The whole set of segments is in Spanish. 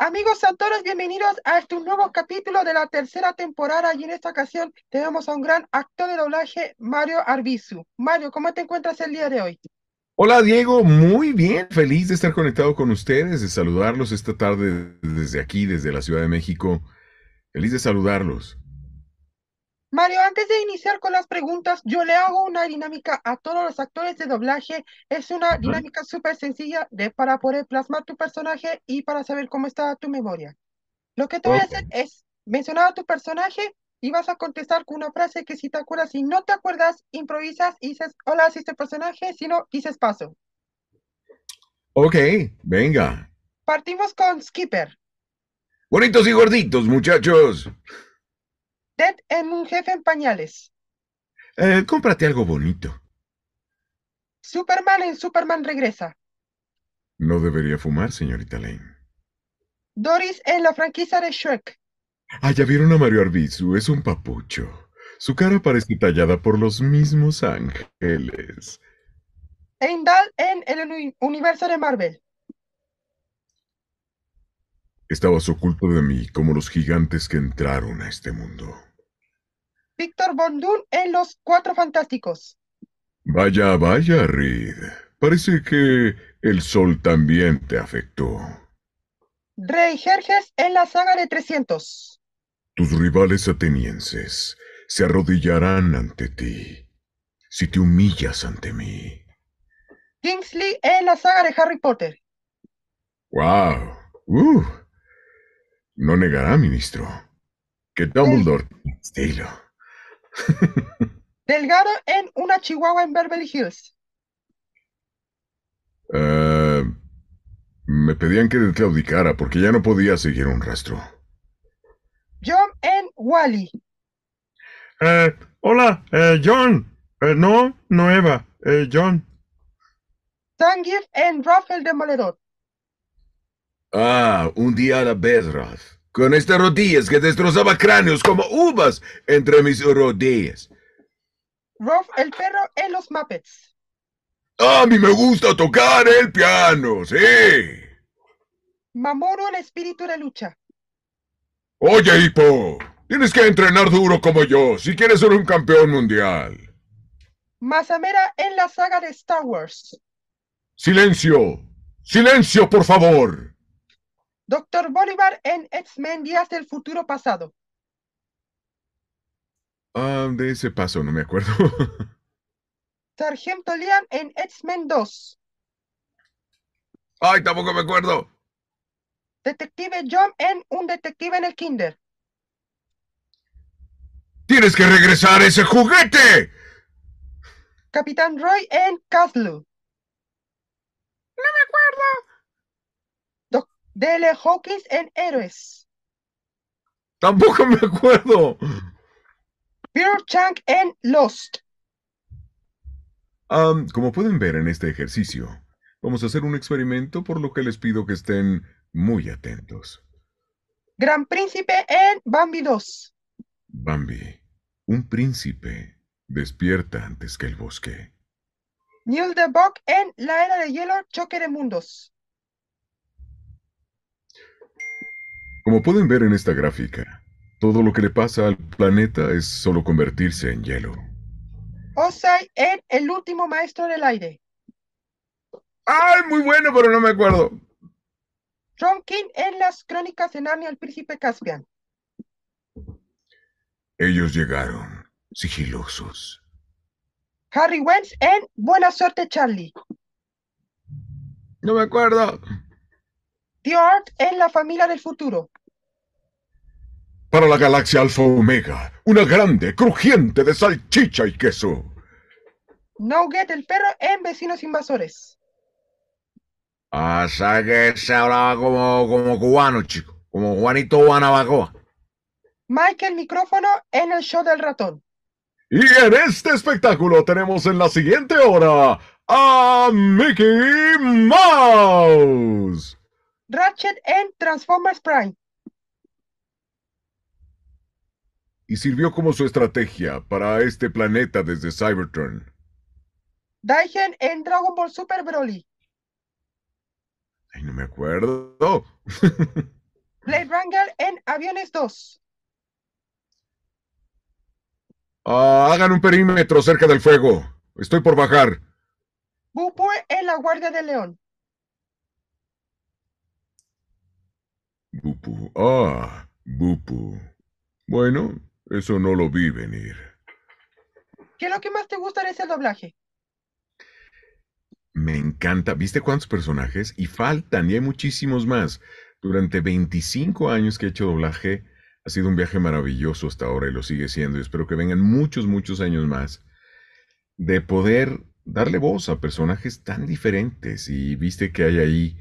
Amigos santoros, bienvenidos a este nuevo capítulo de la tercera temporada y en esta ocasión tenemos a un gran actor de doblaje, Mario Arbizu. Mario, ¿cómo te encuentras el día de hoy? Hola Diego, muy bien, feliz de estar conectado con ustedes, de saludarlos esta tarde desde aquí, desde la Ciudad de México. Feliz de saludarlos. Mario, antes de iniciar con las preguntas, yo le hago una dinámica a todos los actores de doblaje. Es una dinámica súper sencilla de, para poder plasmar tu personaje y para saber cómo está tu memoria. Lo que te voy a hacer es mencionar a tu personaje y vas a contestar con una frase que si te acuerdas, si no te acuerdas, improvisas y dices, hola, si este personaje, si no, dices paso. Ok, venga. Partimos con Skipper. Bonitos y gorditos, muchachos. Ted en un jefe en pañales. Eh, cómprate algo bonito. Superman en Superman regresa. No debería fumar, señorita Lane. Doris en la franquicia de Shrek. Ah, ya vieron a Mario Arbizu, es un papucho. Su cara parece tallada por los mismos ángeles. Eindal en el universo de Marvel. Estabas oculto de mí como los gigantes que entraron a este mundo. Víctor Bondún en Los Cuatro Fantásticos. Vaya, vaya, Reed. Parece que el sol también te afectó. Rey Jerjes en la saga de 300. Tus rivales atenienses se arrodillarán ante ti si te humillas ante mí. Kingsley en la saga de Harry Potter. ¡Wow! Uh. No negará, ministro, que Dumbledore estilo. Delgado en una chihuahua en Beverly Hills. Eh, me pedían que claudicara porque ya no podía seguir un rastro. John en Wally. Eh, hola, eh, John. no, no Eva, John. Sangir en Rafael Demoledor. Ah, un día a la vez, con estas rodillas que destrozaba cráneos como uvas entre mis rodillas. Rolf el perro en los Muppets. A mí me gusta tocar el piano, sí. Mamoru el espíritu de lucha. Oye, Hippo, tienes que entrenar duro como yo si quieres ser un campeón mundial. Masamera en la saga de Star Wars. Silencio, silencio, por favor. Doctor Bolívar en X-Men Días del Futuro Pasado. Ah, de ese paso no me acuerdo. Sargento Liam en X-Men 2. Ay, tampoco me acuerdo. Detective John en Un Detective en el Kinder. ¡Tienes que regresar ese juguete! Capitán Roy en Castle. No me acuerdo. Dele Hawkins en Héroes. Tampoco me acuerdo. Peter Chang en Lost. como pueden ver en este ejercicio, vamos a hacer un experimento por lo que les pido que estén muy atentos. Gran Príncipe en Bambi 2. Bambi, un príncipe despierta antes que el bosque. Neil Bock en La Era de Hielo, Choque de Mundos. Como pueden ver en esta gráfica, todo lo que le pasa al planeta es solo convertirse en hielo. Osai en el último maestro del aire. ¡Ay, muy bueno, pero no me acuerdo! Ronkin en las crónicas de Narnia, el príncipe Caspian. Ellos llegaron, sigilosos. Harry Wentz en Buena Suerte, Charlie. No me acuerdo. The Art es la familia del futuro. Para la galaxia Alfa Omega, una grande, crujiente de salchicha y queso. No get el perro en vecinos invasores. Ah, que se hablaba como, como cubano, chico. Como Juanito Guanabacoa. Mike el micrófono en el show del ratón. Y en este espectáculo tenemos en la siguiente hora a Mickey Mouse. Ratchet en Transformers Prime. Y sirvió como su estrategia para este planeta desde Cybertron. Daigen en Dragon Ball Super Broly. Ay, no me acuerdo. Blade Ranger en Aviones 2. Ah, hagan un perímetro cerca del fuego. Estoy por bajar. Bupue en La Guardia del León. Ah, Bupu. Bueno, eso no lo vi venir. ¿Qué es lo que más te gusta de ese doblaje? Me encanta. ¿Viste cuántos personajes? Y faltan, y hay muchísimos más. Durante 25 años que he hecho doblaje, ha sido un viaje maravilloso hasta ahora y lo sigue siendo. Y espero que vengan muchos, muchos años más de poder darle voz a personajes tan diferentes. Y viste que hay ahí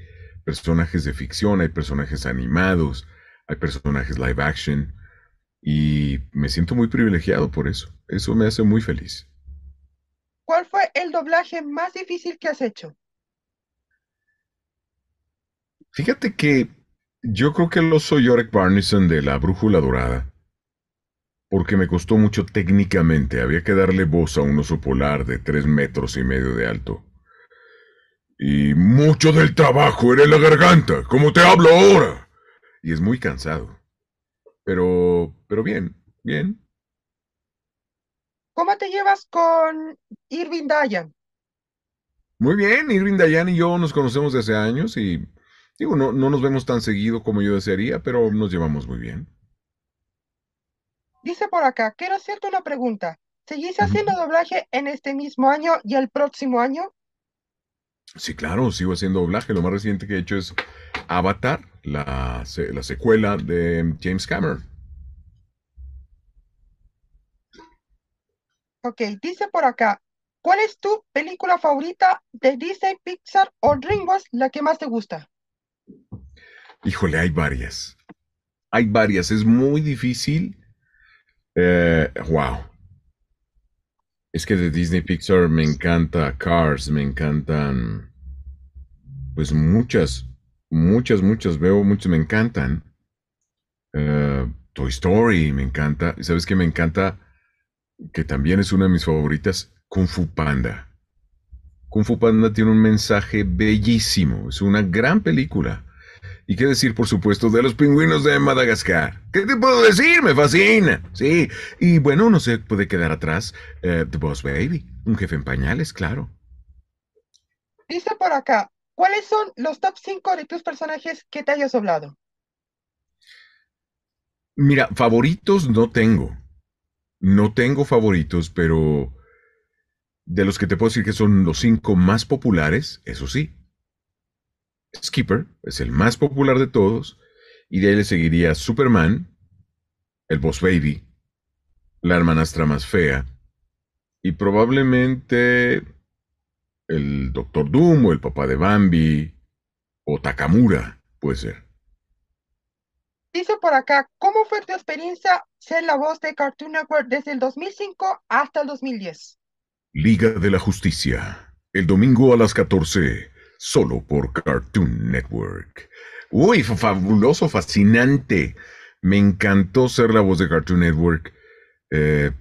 personajes de ficción, hay personajes animados, hay personajes live action y me siento muy privilegiado por eso. Eso me hace muy feliz. ¿Cuál fue el doblaje más difícil que has hecho? Fíjate que yo creo que lo soy Yorick Barneson de La Brújula Dorada, porque me costó mucho técnicamente. Había que darle voz a un oso polar de tres metros y medio de alto. Y mucho del trabajo era en la garganta, como te hablo ahora. Y es muy cansado. Pero, pero bien, bien. ¿Cómo te llevas con Irving Dayan? Muy bien, Irving Dayan y yo nos conocemos desde hace años y digo, no, no nos vemos tan seguido como yo desearía, pero nos llevamos muy bien. Dice por acá, quiero hacerte una pregunta. ¿Seguís haciendo doblaje en este mismo año y el próximo año? Sí, claro, sigo haciendo doblaje. Lo más reciente que he hecho es Avatar, la, secuela de James Cameron. Ok, dice por acá, ¿cuál es tu película favorita de Disney, Pixar o DreamWorks, la que más te gusta? Híjole, hay varias. Hay varias, es muy difícil. wow. Eh, es que de Disney Pixar me encanta Cars, me encantan. Pues muchas, muchas, muchas. Veo muchas, me encantan. Eh, Toy Story, me encanta. ¿Sabes qué me encanta? Que también es una de mis favoritas, Kung Fu Panda. Kung Fu Panda tiene un mensaje bellísimo. Es una gran película. Y qué decir, por supuesto, de los pingüinos de Madagascar. ¿Qué te puedo decir? Me fascina. Sí. Y bueno, no se puede quedar atrás eh, The Boss Baby, un jefe en pañales, claro. Dice por acá, ¿cuáles son los top 5 de tus personajes que te hayas hablado? Mira, favoritos no tengo. No tengo favoritos, pero de los que te puedo decir que son los cinco más populares, eso sí, Skipper, es el más popular de todos, y de ahí le seguiría Superman, el Boss Baby, la hermanastra más fea, y probablemente el Doctor Doom o el papá de Bambi, o Takamura, puede ser. Dice por acá, ¿cómo fue tu experiencia ser la voz de Cartoon Network desde el 2005 hasta el 2010? Liga de la Justicia, el domingo a las 14 solo por Cartoon Network. Uy, fabuloso, fascinante. Me encantó ser la voz de Cartoon Network. Eh,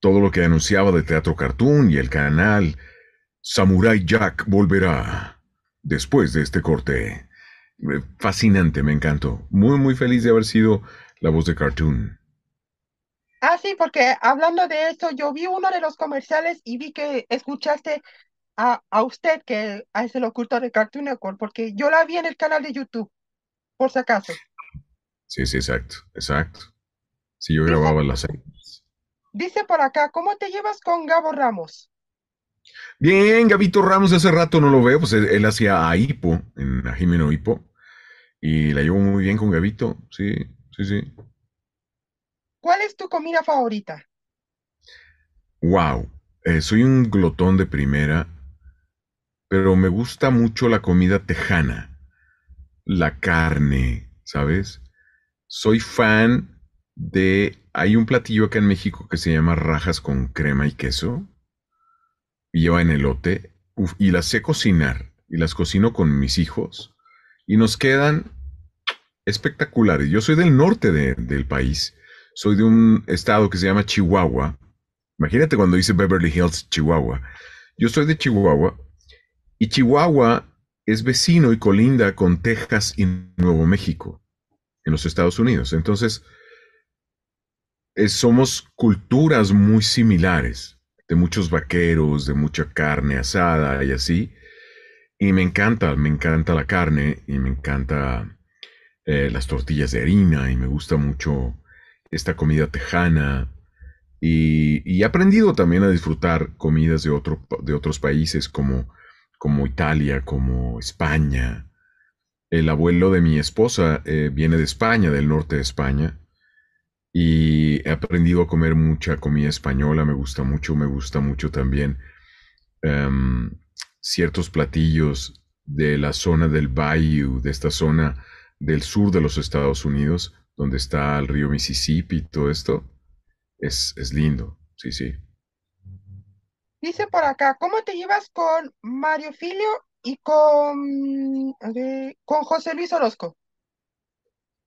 todo lo que anunciaba de Teatro Cartoon y el canal Samurai Jack volverá después de este corte. Eh, fascinante, me encantó. Muy, muy feliz de haber sido la voz de Cartoon. Ah, sí, porque hablando de esto, yo vi uno de los comerciales y vi que escuchaste a, usted que es el oculto de Cartoon Network, porque yo la vi en el canal de YouTube, por si acaso. Sí, sí, exacto, exacto. Si sí, yo grababa las Dice por acá, ¿cómo te llevas con Gabo Ramos? Bien, Gabito Ramos hace rato no lo veo, pues él, hacía a Hipo, en a Jimeno Hippo, y la llevo muy bien con Gabito, sí, sí, sí. ¿Cuál es tu comida favorita? Wow, eh, soy un glotón de primera pero me gusta mucho la comida tejana, la carne, ¿sabes? Soy fan de... Hay un platillo acá en México que se llama rajas con crema y queso, y lleva en elote, y las sé cocinar, y las cocino con mis hijos, y nos quedan espectaculares. Yo soy del norte del país, soy de un estado que se llama Chihuahua. Imagínate cuando dice Beverly Hills, Chihuahua. Yo soy de Chihuahua y Chihuahua es vecino y colinda con Texas y Nuevo México, en los Estados Unidos. Entonces, somos culturas muy similares, de muchos vaqueros, de mucha carne asada y así. Y me encanta, me encanta la carne y me encanta eh, las tortillas de harina y me gusta mucho esta comida tejana. Y, y, he aprendido también a disfrutar comidas de, otro, de otros países como como Italia, como España. El abuelo de mi esposa eh, viene de España, del norte de España, y he aprendido a comer mucha comida española, me gusta mucho, me gusta mucho también em, ciertos platillos de la zona del Bayou, de esta zona del sur de los Estados Unidos, donde está el río Mississippi y todo esto, es lindo, sí, sí. Dice por acá, ¿cómo te llevas con Mario Filio y con, con José Luis Orozco?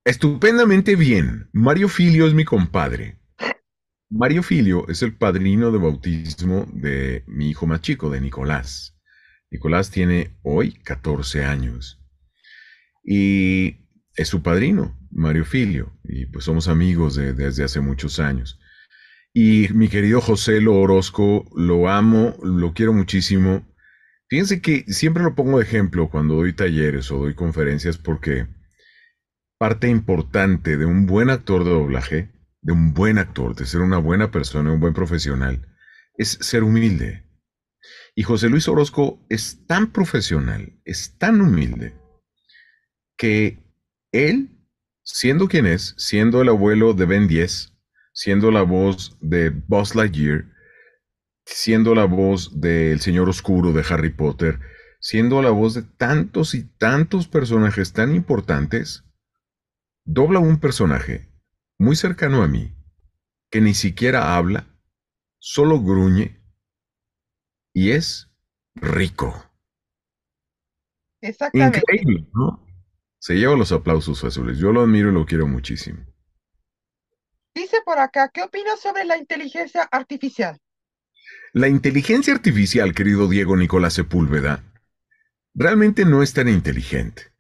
Estupendamente bien. Mario Filio es mi compadre. Mario Filio es el padrino de bautismo de mi hijo más chico, de Nicolás. Nicolás tiene hoy 14 años. Y es su padrino, Mario Filio. Y pues somos amigos desde hace muchos años. Y mi querido José Lo Orozco, lo amo, lo quiero muchísimo. Fíjense que siempre lo pongo de ejemplo cuando doy talleres o doy conferencias porque parte importante de un buen actor de doblaje, de un buen actor, de ser una buena persona, un buen profesional, es ser humilde. Y José Luis Orozco es tan profesional, es tan humilde, que él, siendo quien es, siendo el abuelo de Ben 10, siendo la voz de Buzz Lightyear, siendo la voz del Señor Oscuro de Harry Potter, siendo la voz de tantos y tantos personajes tan importantes, dobla un personaje muy cercano a mí, que ni siquiera habla, solo gruñe y es rico. Exactamente. Se lleva los aplausos azules. Yo lo admiro y lo quiero muchísimo. Dice por acá, ¿qué opinas sobre la inteligencia artificial? La inteligencia artificial, querido Diego Nicolás Sepúlveda, realmente no es tan inteligente.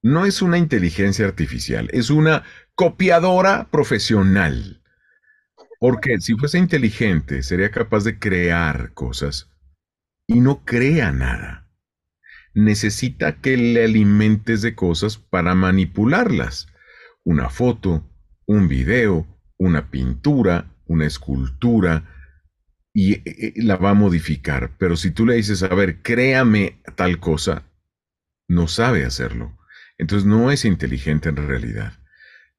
No es una inteligencia artificial, es una copiadora profesional. Porque si fuese inteligente, sería capaz de crear cosas y no crea nada. Necesita que le alimentes de cosas para manipularlas. Una foto, un video, una pintura, una escultura, y eh, eh, la va a modificar. Pero si tú le dices, a ver, créame tal cosa, no sabe hacerlo. Entonces no es inteligente en realidad.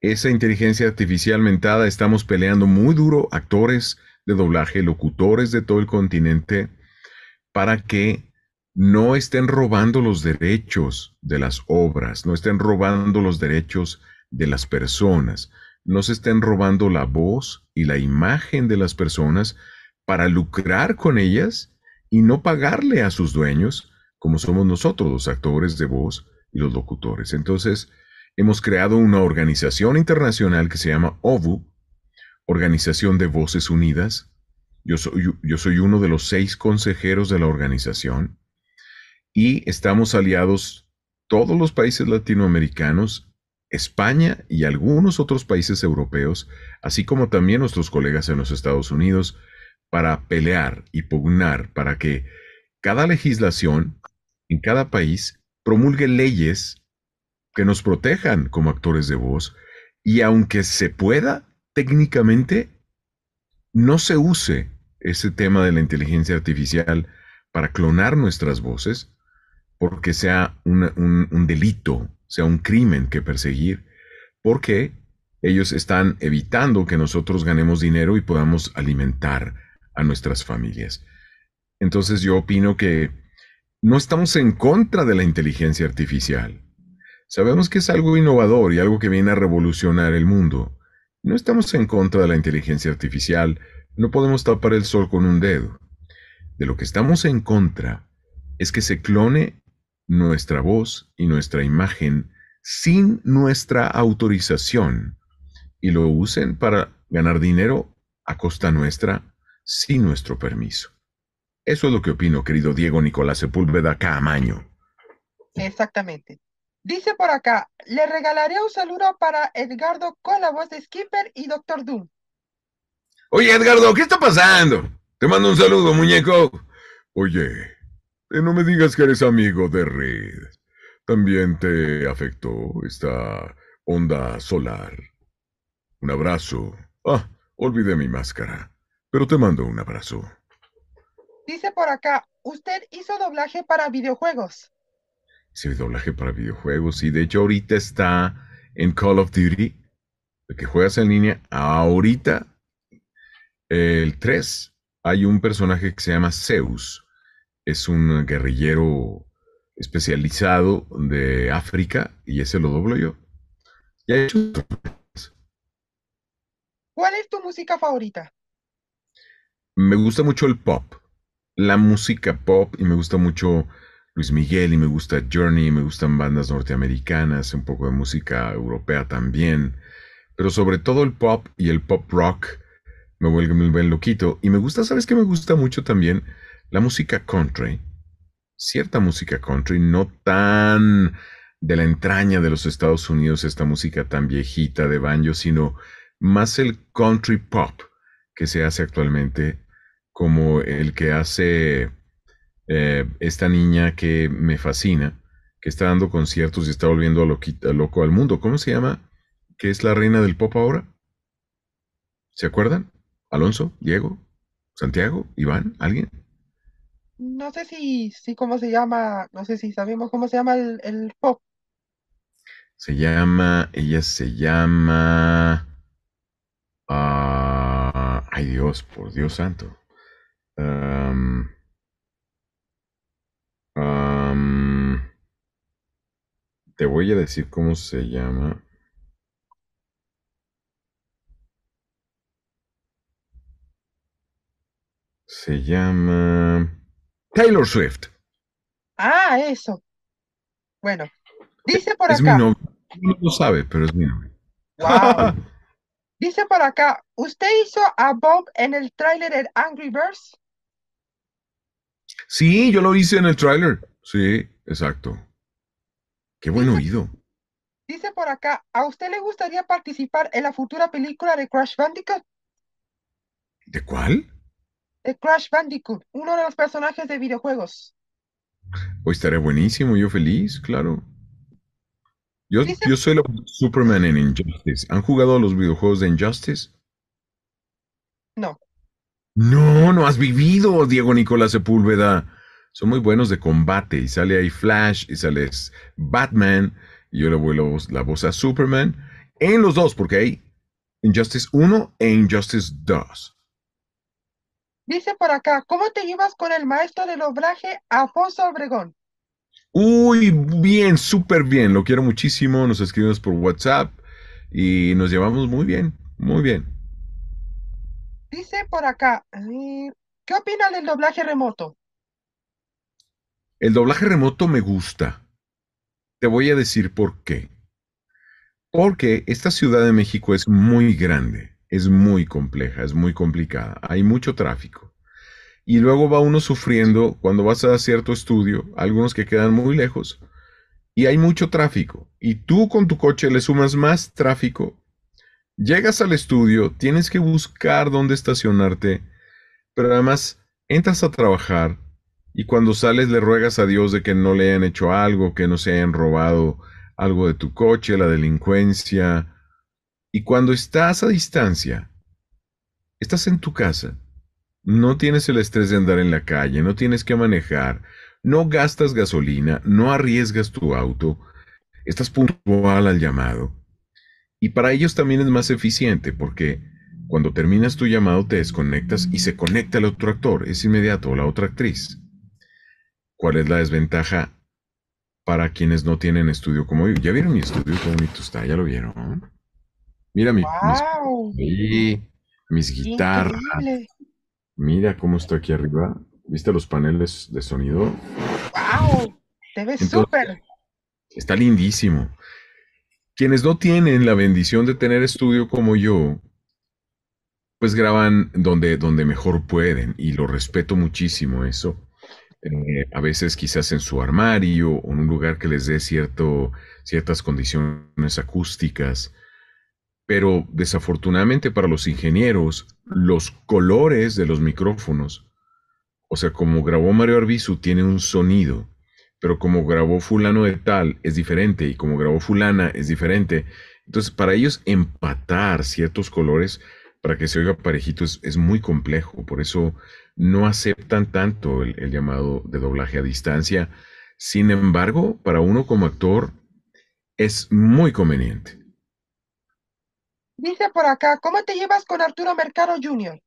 Esa inteligencia artificial mentada estamos peleando muy duro actores de doblaje, locutores de todo el continente, para que no estén robando los derechos de las obras, no estén robando los derechos de las personas nos se estén robando la voz y la imagen de las personas para lucrar con ellas y no pagarle a sus dueños, como somos nosotros los actores de voz y los locutores. Entonces, hemos creado una organización internacional que se llama OVU, Organización de Voces Unidas. Yo soy, yo soy uno de los seis consejeros de la organización y estamos aliados todos los países latinoamericanos España y algunos otros países europeos, así como también nuestros colegas en los Estados Unidos, para pelear y pugnar para que cada legislación en cada país promulgue leyes que nos protejan como actores de voz y aunque se pueda, técnicamente no se use ese tema de la inteligencia artificial para clonar nuestras voces porque sea un, un delito sea un crimen que perseguir, porque ellos están evitando que nosotros ganemos dinero y podamos alimentar a nuestras familias. Entonces yo opino que no estamos en contra de la inteligencia artificial. Sabemos que es algo innovador y algo que viene a revolucionar el mundo. No estamos en contra de la inteligencia artificial, no podemos tapar el sol con un dedo. De lo que estamos en contra es que se clone nuestra voz y nuestra imagen sin nuestra autorización y lo usen para ganar dinero a costa nuestra sin nuestro permiso. Eso es lo que opino, querido Diego Nicolás Sepúlveda Camaño. Exactamente. Dice por acá, le regalaré un saludo para Edgardo con la voz de Skipper y Doctor Doom. Oye, Edgardo, ¿qué está pasando? Te mando un saludo, muñeco. Oye, no me digas que eres amigo de Red. También te afectó esta onda solar. Un abrazo. Ah, olvidé mi máscara, pero te mando un abrazo. Dice por acá, usted hizo doblaje para videojuegos. Hice doblaje para videojuegos y de hecho ahorita está en Call of Duty, el que juegas en línea. Ahorita, el 3, hay un personaje que se llama Zeus es un guerrillero especializado de África y ese lo doblo yo. ¿Cuál es tu música favorita? Me gusta mucho el pop, la música pop y me gusta mucho Luis Miguel y me gusta Journey, me gustan bandas norteamericanas, un poco de música europea también, pero sobre todo el pop y el pop rock me me vuelven loquito. Y me gusta, ¿sabes qué me gusta mucho también? La música country, cierta música country, no tan de la entraña de los Estados Unidos, esta música tan viejita de banjo, sino más el country pop que se hace actualmente, como el que hace eh, esta niña que me fascina, que está dando conciertos y está volviendo a loco al mundo. ¿Cómo se llama? ¿Qué es la reina del pop ahora? ¿Se acuerdan? ¿Alonso? ¿Diego? ¿Santiago? ¿Iván? ¿Alguien? no sé si, si, cómo se llama, no sé si sabemos cómo se llama el, el pop. Se llama, ella se llama... Ah, ay Dios, por Dios santo. te voy a decir cómo se llama. Se llama... Taylor Swift. Ah, eso. Bueno, dice por es acá. Mi No lo sabe, pero es mi nombre Wow. dice por acá, ¿usted hizo a Bob en el tráiler de Angry Birds? Sí, yo lo hice en el tráiler. Sí, exacto. Qué buen oído. Dice por acá, ¿a usted le gustaría participar en la futura película de Crash Bandicoot? ¿De cuál? Crash Bandicoot, uno de los personajes de videojuegos. Hoy estaré buenísimo, yo feliz, claro. Yo, yo soy Superman en Injustice. ¿Han jugado los videojuegos de Injustice? No. No, no has vivido, Diego Nicolás Sepúlveda. Son muy buenos de combate y sale ahí Flash y sale Batman y yo le voy la la voz a Superman en los dos, porque hay Injustice 1 e Injustice 2. Dice por acá, ¿cómo te llevas con el maestro del doblaje Afonso Obregón? Uy, bien, súper bien. Lo quiero muchísimo. Nos escribimos por WhatsApp y nos llevamos muy bien, muy bien. Dice por acá, eh, ¿qué opina del doblaje remoto? El doblaje remoto me gusta. Te voy a decir por qué. Porque esta Ciudad de México es muy grande es muy compleja, es muy complicada. Hay mucho tráfico. Y luego va uno sufriendo cuando vas a cierto estudio, algunos que quedan muy lejos, y hay mucho tráfico. Y tú con tu coche le sumas más tráfico. Llegas al estudio, tienes que buscar dónde estacionarte, pero además entras a trabajar y cuando sales le ruegas a Dios de que no le hayan hecho algo, que no se hayan robado algo de tu coche, la delincuencia, y cuando estás a distancia, estás en tu casa, no tienes el estrés de andar en la calle, no tienes que manejar, no gastas gasolina, no arriesgas tu auto, estás puntual al llamado. Y para ellos también es más eficiente porque cuando terminas tu llamado te desconectas y se conecta el otro actor, es inmediato, la otra actriz. ¿Cuál es la desventaja para quienes no tienen estudio como yo? ¿Ya vieron mi estudio? ¿Cómo está, ya lo vieron. Mira mi, mis, guitarras. Mira cómo está aquí arriba. ¿Viste los paneles de sonido? ¡Wow! Te ves súper. Está lindísimo. Quienes no tienen la bendición de tener estudio como yo, pues graban donde, donde mejor pueden y lo respeto muchísimo eso. Eh, a veces quizás en su armario o en un lugar que les dé cierto, ciertas condiciones acústicas pero desafortunadamente para los ingenieros, los colores de los micrófonos, o sea, como grabó Mario Arbizu, tiene un sonido, pero como grabó fulano de tal es diferente y como grabó fulana es diferente. Entonces, para ellos empatar ciertos colores para que se oiga parejito es, muy complejo, por eso no aceptan tanto el llamado de doblaje a distancia. Sin embargo, para uno como actor es muy conveniente. Dice por acá, ¿cómo te llevas con Arturo Mercado Jr.?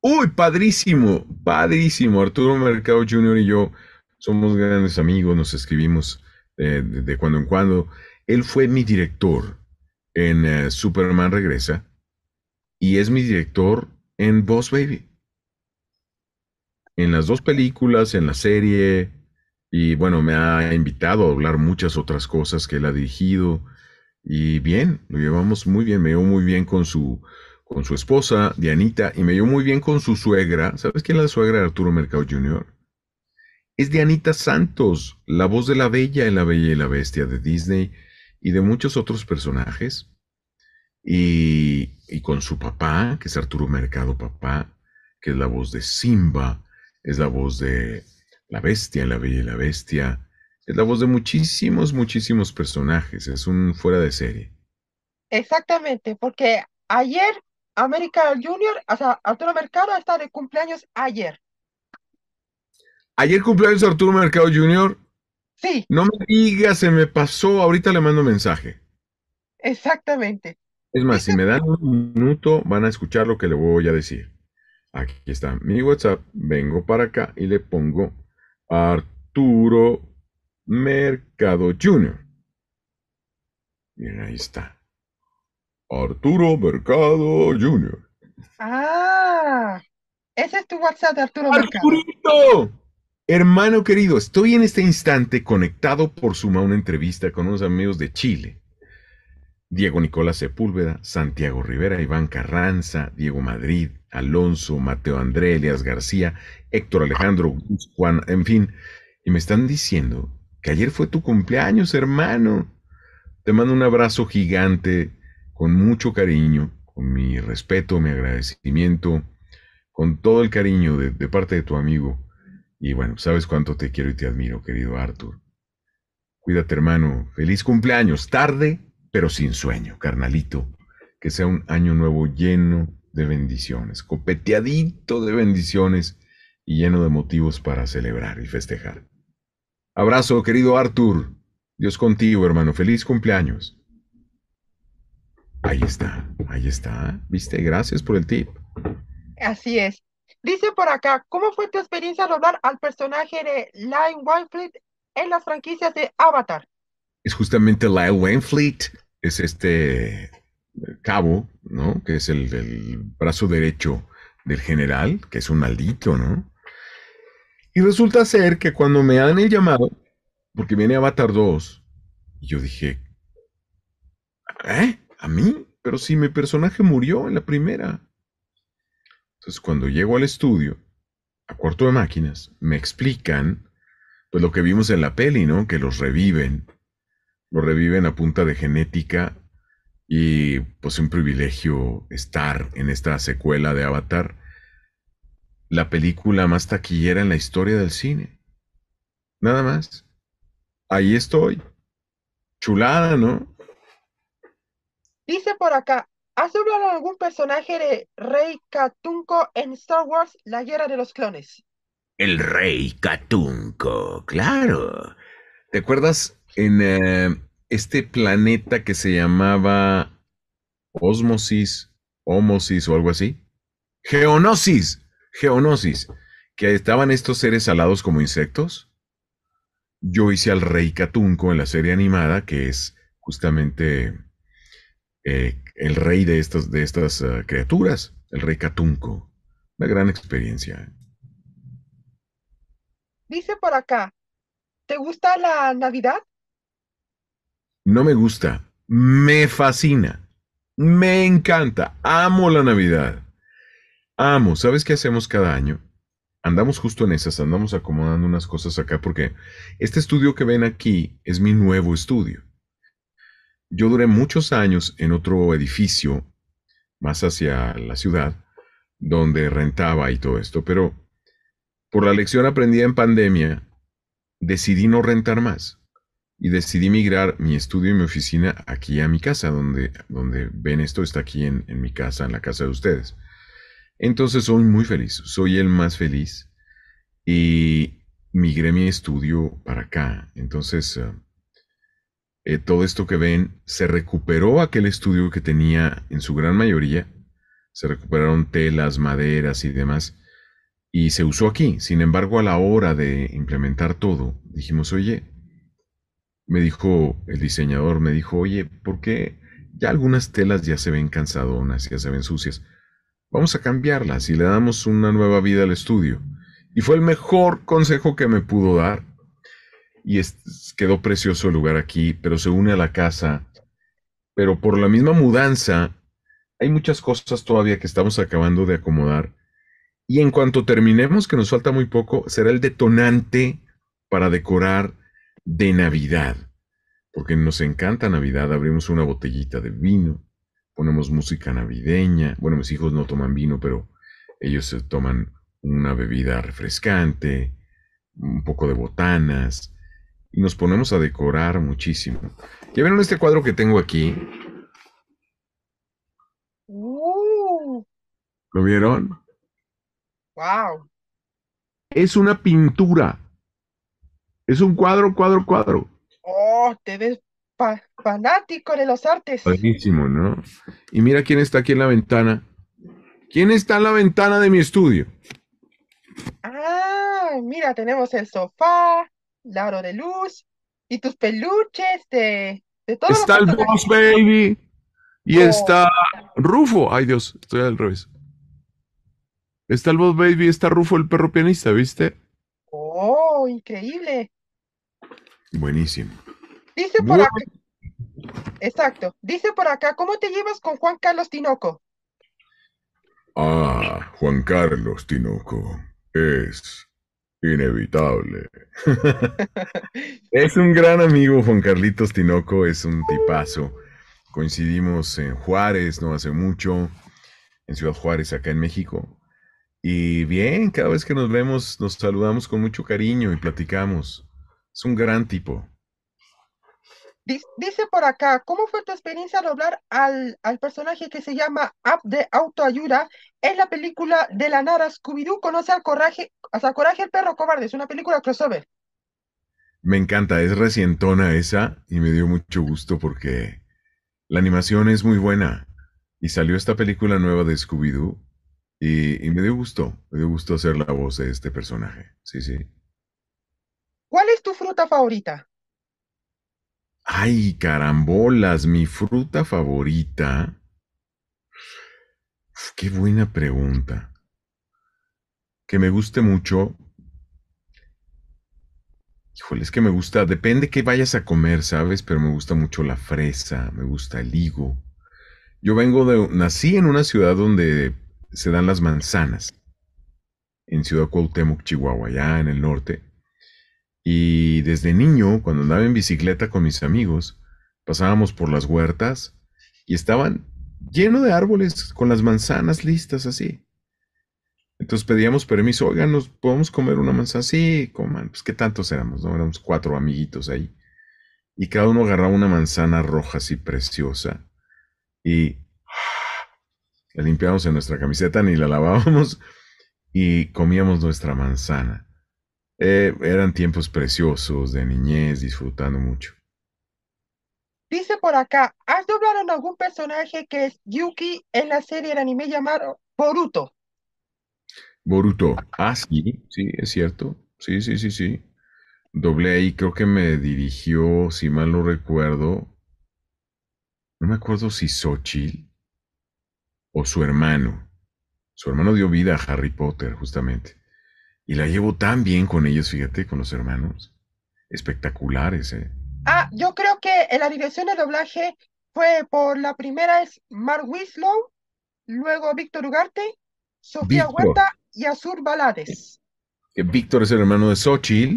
Uy, padrísimo, padrísimo. Arturo Mercado Jr. y yo somos grandes amigos, nos escribimos eh, de, cuando en cuando. Él fue mi director en eh, Superman Regresa y es mi director en Boss Baby. En las dos películas, en la serie, y bueno, me ha invitado a hablar muchas otras cosas que él ha dirigido. Y bien, lo llevamos muy bien, me muy bien con su, con su esposa, Dianita, y me dio muy bien con su suegra. ¿Sabes quién es la suegra de Arturo Mercado Jr.? Es Dianita Santos, la voz de la Bella en La Bella y la Bestia de Disney y de muchos otros personajes. Y, y con su papá, que es Arturo Mercado Papá, que es la voz de Simba, es la voz de la Bestia en La Bella y la Bestia, es la voz de muchísimos, muchísimos personajes. Es un fuera de serie. Exactamente, porque ayer América Junior, o sea, Arturo Mercado está de cumpleaños ayer. ¿Ayer cumpleaños Arturo Mercado Junior? Sí. No me digas, se me pasó. Ahorita le mando mensaje. Exactamente. Es más, si me dan un minuto, van a escuchar lo que le voy a decir. Aquí está mi WhatsApp. Vengo para acá y le pongo Arturo Mercado Jr. Miren, ahí está. Arturo Mercado Junior Ah, ese es tu WhatsApp de Arturo ¡Arturito! Hermano querido, estoy en este instante conectado por Suma una entrevista con unos amigos de Chile. Diego Nicolás Sepúlveda, Santiago Rivera, Iván Carranza, Diego Madrid, Alonso, Mateo André, Elias García, Héctor Alejandro, Juan, en fin. Y me están diciendo que ayer fue tu cumpleaños, hermano. Te mando un abrazo gigante, con mucho cariño, con mi respeto, mi agradecimiento, con todo el cariño de, parte de tu amigo. Y bueno, sabes cuánto te quiero y te admiro, querido Arthur. Cuídate, hermano. Feliz cumpleaños, tarde, pero sin sueño, carnalito. Que sea un año nuevo lleno de bendiciones, copeteadito de bendiciones y lleno de motivos para celebrar y festejar. Abrazo, querido Arthur. Dios contigo, hermano. Feliz cumpleaños. Ahí está, ahí está. Viste, gracias por el tip. Así es. Dice por acá, ¿cómo fue tu experiencia al hablar al personaje de Lyle Wainfleet en las franquicias de Avatar? Es justamente Lyle Wainfleet, es este eh, cabo, ¿no? Que es el, el brazo derecho del general, que es un maldito, ¿no? Y resulta ser que cuando me dan el llamado, porque viene Avatar 2, y yo dije, ¿eh? ¿A mí? Pero si mi personaje murió en la primera. Entonces cuando llego al estudio, a cuarto de máquinas, me explican, pues lo que vimos en la peli, ¿no? Que los reviven. Los reviven a punta de genética y pues un privilegio estar en esta secuela de Avatar la película más taquillera en la historia del cine. Nada más. Ahí estoy. Chulada, ¿no? Dice por acá, ¿has hablado algún personaje de Rey Katunko en Star Wars, la guerra de los clones? El Rey Katunko, claro. ¿Te acuerdas en eh, este planeta que se llamaba Osmosis, Omosis o algo así? Geonosis. Geonosis, que estaban estos seres alados como insectos. Yo hice al rey Catunco en la serie animada, que es justamente eh, el rey de estas, de estas eh, criaturas, el rey Catunco. Una gran experiencia. Dice por acá, ¿te gusta la Navidad? No me gusta, me fascina, me encanta, amo la Navidad vamos ¿sabes qué hacemos cada año? Andamos justo en esas, andamos acomodando unas cosas acá porque este estudio que ven aquí es mi nuevo estudio. Yo duré muchos años en otro edificio, más hacia la ciudad, donde rentaba y todo esto, pero por la lección aprendida en pandemia, decidí no rentar más y decidí migrar mi estudio y mi oficina aquí a mi casa, donde, donde ven esto, está aquí en mi casa, en la casa de ustedes. Entonces soy muy feliz, soy el más feliz y migré mi estudio para acá. Entonces, eh, eh, todo esto que ven, se recuperó aquel estudio que tenía en su gran mayoría. Se recuperaron telas, maderas y demás. Y se usó aquí. Sin embargo, a la hora de implementar todo, dijimos, oye, me dijo el diseñador, me dijo, oye, ¿por qué ya algunas telas ya se ven cansadonas, ya se ven sucias? Vamos a cambiarlas y le damos una nueva vida al estudio. Y fue el mejor consejo que me pudo dar. Y quedó precioso el lugar aquí, pero se une a la casa. Pero por la misma mudanza, hay muchas cosas todavía que estamos acabando de acomodar. Y en cuanto terminemos, que nos falta muy poco, será el detonante para decorar de Navidad. Porque nos encanta Navidad, abrimos una botellita de vino, ponemos música navideña. Bueno, mis hijos no toman vino, pero ellos se toman una bebida refrescante, un poco de botanas, y nos ponemos a decorar muchísimo. Ya vieron este cuadro que tengo aquí. ¡Uh! ¿Lo vieron? Wow. Es una pintura. Es un cuadro, cuadro, cuadro. Oh, te ves fanático de los artes. Buenísimo, ¿no? Y mira quién está aquí en la ventana. ¿Quién está en la ventana de mi estudio? Ah, mira, tenemos el sofá, el aro de luz y tus peluches de, de todo. Está el Boss Baby y oh. está Rufo. Ay, Dios, estoy al revés. Está el Boss Baby está Rufo, el perro pianista, ¿viste? Oh, increíble. Buenísimo. Dice por acá. Exacto. Dice por acá, ¿cómo te llevas con Juan Carlos Tinoco? Ah, Juan Carlos Tinoco. Es inevitable. es un gran amigo, Juan Carlitos Tinoco, es un tipazo. Coincidimos en Juárez no hace mucho, en Ciudad Juárez, acá en México. Y bien, cada vez que nos vemos, nos saludamos con mucho cariño y platicamos. Es un gran tipo. Dice por acá, ¿cómo fue tu experiencia doblar al, al personaje que se llama App de Autoayuda en la película de la nada Scooby-Doo conoce al coraje, hasta Coraje el perro cobarde? Es una película crossover. Me encanta, es recientona esa y me dio mucho gusto porque la animación es muy buena y salió esta película nueva de Scooby-Doo y, y me dio gusto, me dio gusto hacer la voz de este personaje. Sí, sí. ¿Cuál es tu fruta favorita? Ay, carambolas, mi fruta favorita. qué buena pregunta. Que me guste mucho. Híjole, es que me gusta, depende que vayas a comer, ¿sabes? Pero me gusta mucho la fresa, me gusta el higo. Yo vengo de, nací en una ciudad donde se dan las manzanas, en Ciudad Cuauhtémoc, Chihuahua, en el norte. Y desde niño, cuando andaba en bicicleta con mis amigos, pasábamos por las huertas y estaban llenos de árboles con las manzanas listas así. Entonces pedíamos permiso, oigan, ¿nos podemos comer una manzana? Sí, coman. Pues qué tantos éramos, ¿no? Éramos cuatro amiguitos ahí. Y cada uno agarraba una manzana roja así preciosa. Y la limpiábamos en nuestra camiseta, ni la lavábamos. Y comíamos nuestra manzana. Eh, eran tiempos preciosos de niñez, disfrutando mucho. Dice por acá, ¿has doblado en algún personaje que es Yuki en la serie de anime llamado Boruto? Boruto, ah, sí, sí, es cierto. Sí, sí, sí, sí. Doblé ahí, creo que me dirigió, si mal no recuerdo, no me acuerdo si Xochitl o su hermano. Su hermano dio vida a Harry Potter, justamente. Y la llevo tan bien con ellos, fíjate, con los hermanos. Espectaculares, eh. Ah, yo creo que en eh, la dirección de doblaje fue por la primera es Mark Winslow, luego Víctor Ugarte, Sofía Huerta y Azur Balades. Eh, Víctor es el hermano de Xochitl,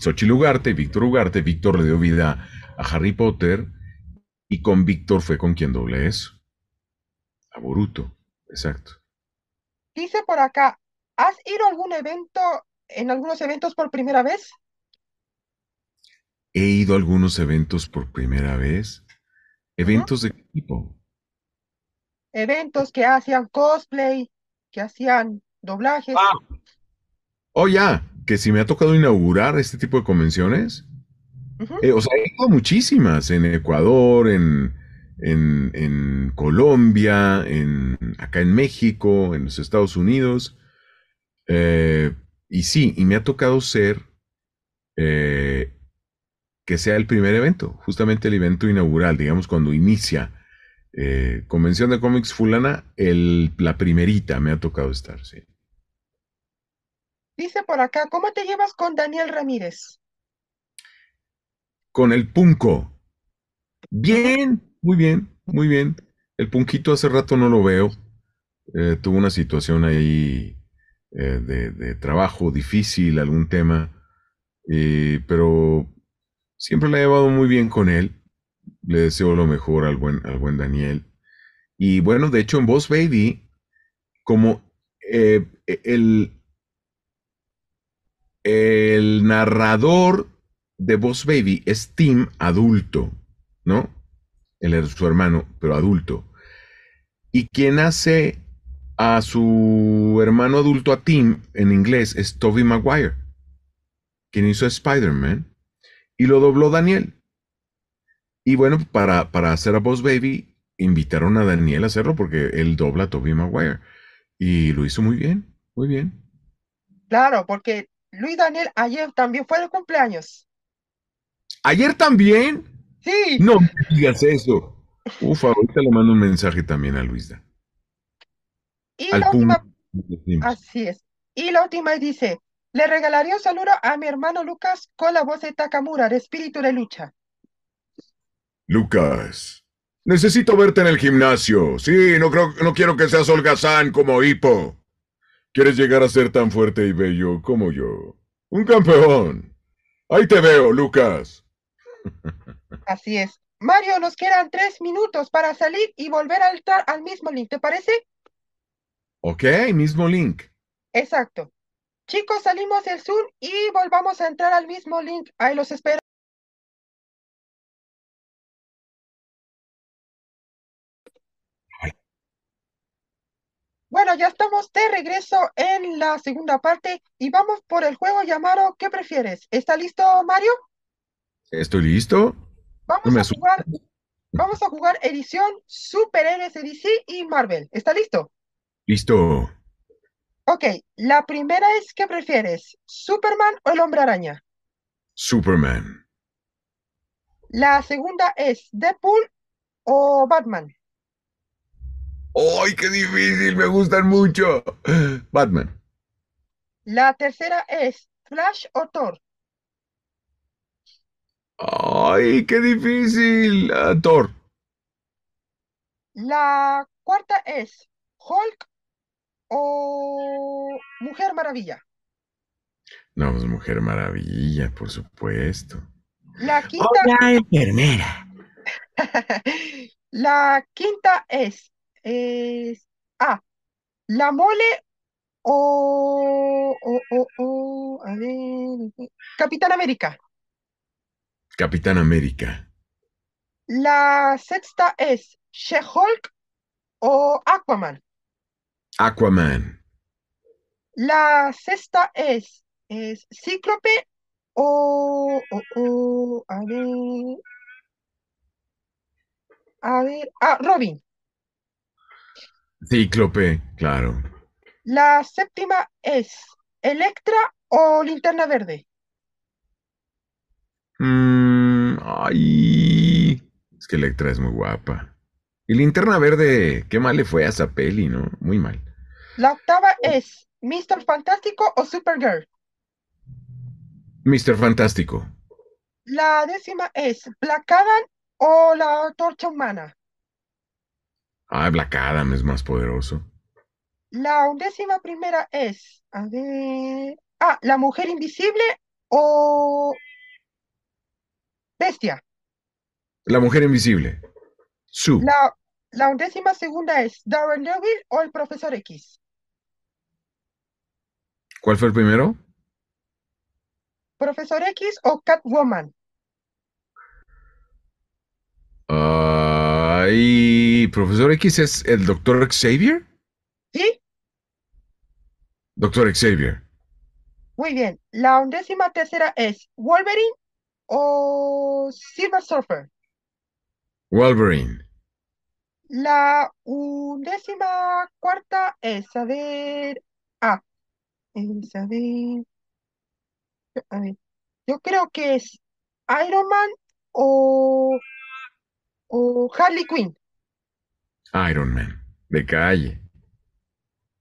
Xochitl Ugarte, Víctor Ugarte, Víctor le dio vida a Harry Potter y con Víctor fue con quien doblé eso. A Boruto, exacto. Dice por acá, ¿Has ido a algún evento, en algunos eventos por primera vez? He ido a algunos eventos por primera vez. ¿Eventos de qué tipo? Eventos que hacían cosplay, que hacían doblajes. Ah. Oh, ya, que si me ha tocado inaugurar este tipo de convenciones. Eh, o sea, he ido a muchísimas, en Ecuador, en, en, en Colombia, en, acá en México, en los Estados Unidos. Eh, y sí, y me ha tocado ser eh, que sea el primer evento, justamente el evento inaugural, digamos, cuando inicia eh, Convención de Cómics Fulana, la primerita me ha tocado estar, Dice por acá, ¿cómo te llevas con Daniel Ramírez? Con el Punco. Bien, muy bien, muy bien. El Punquito hace rato no lo veo. tuvo una situación ahí eh, de, trabajo difícil, algún tema, eh, pero siempre la he llevado muy bien con él. Le deseo lo mejor al buen, al buen Daniel. Y bueno, de hecho en Boss Baby, como eh, e, el, el narrador de Boss Baby es Tim adulto, ¿no? Él es su hermano, pero adulto. Y quien hace a su hermano adulto a Tim, en inglés, es Toby Maguire, quien hizo Spider-Man, y lo dobló Daniel. Y bueno, para, para hacer a Boss Baby, invitaron a Daniel a hacerlo porque él dobla a Toby Maguire. Y lo hizo muy bien, muy bien. Claro, porque Luis Daniel ayer también fue de cumpleaños. ¿Ayer también? Sí. No digas eso. Uf, ahorita le mando un mensaje también a Luis Daniel. Y la última, así es. Y la última dice, le regalaré un saludo a mi hermano Lucas con la voz de Takamura, de espíritu de lucha. Lucas, necesito verte en el gimnasio. Sí, no, creo, no quiero que seas holgazán como Hipo. Quieres llegar a ser tan fuerte y bello como yo. Un campeón. Ahí te veo, Lucas. Así es. Mario, nos quedan tres minutos para salir y volver al, al mismo link, ¿te parece? Ok, mismo link. Exacto. Chicos, salimos del Zoom y volvamos a entrar al mismo link. Ahí los espero. Bueno, ya estamos de regreso en la segunda parte y vamos por el juego llamado ¿Qué prefieres? ¿Está listo, Mario? Estoy listo. Vamos a jugar. Vamos a jugar edición Super de y Marvel. ¿Está listo? Listo. Ok, la primera es, ¿qué prefieres? ¿Superman o el hombre araña? Superman. La segunda es, ¿Deadpool o Batman? ¡Ay, qué difícil! Me gustan mucho. Batman. La tercera es, ¿Flash o Thor? ¡Ay, qué difícil! Ah, Thor. La cuarta es, ¿Hulk o Mujer Maravilla? No, pues, Mujer Maravilla, por supuesto. La quinta. enfermera. la quinta es, es ah, La mole o, o, o, o a ver, Capitán América. Capitán América. La sexta es She-Hulk o Aquaman. Aquaman. La sexta es, es Cíclope o, a ver, a ver, ah, Robin. Cíclope, claro. La séptima es Electra o Linterna Verde. Mm, ay, es que Electra es muy guapa. Y Linterna Verde, qué mal le fue a esa peli, ¿no? Muy mal. La octava es Mr. Fantástico o Supergirl. Mr. Fantástico. La décima es Black Adam o la Torcha Humana. Ah, Black Adam es más poderoso. La undécima primera es, a ver, ah, La Mujer Invisible o Bestia. La Mujer Invisible. La, la undécima segunda es Darren Neville o el Profesor X. ¿Cuál fue el primero? Profesor X o Catwoman. Profesor X es el Doctor Xavier? Sí. Doctor Xavier. Muy bien. La undécima tercera es Wolverine o Silver Surfer. Wolverine. La undécima cuarta es saber A. El saber. A ver. Yo creo que es Iron Man o, o Harley Quinn. Iron Man, de calle.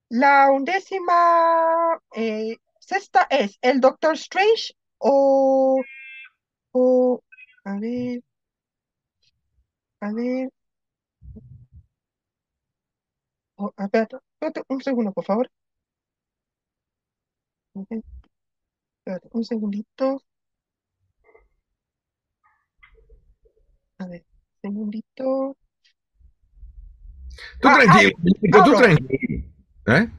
La undécima eh, sexta es el Doctor Strange o, o a ver, a ver, un segundo, por favor. un segundito. A ver, segundito. Tú ah, ¿Eh?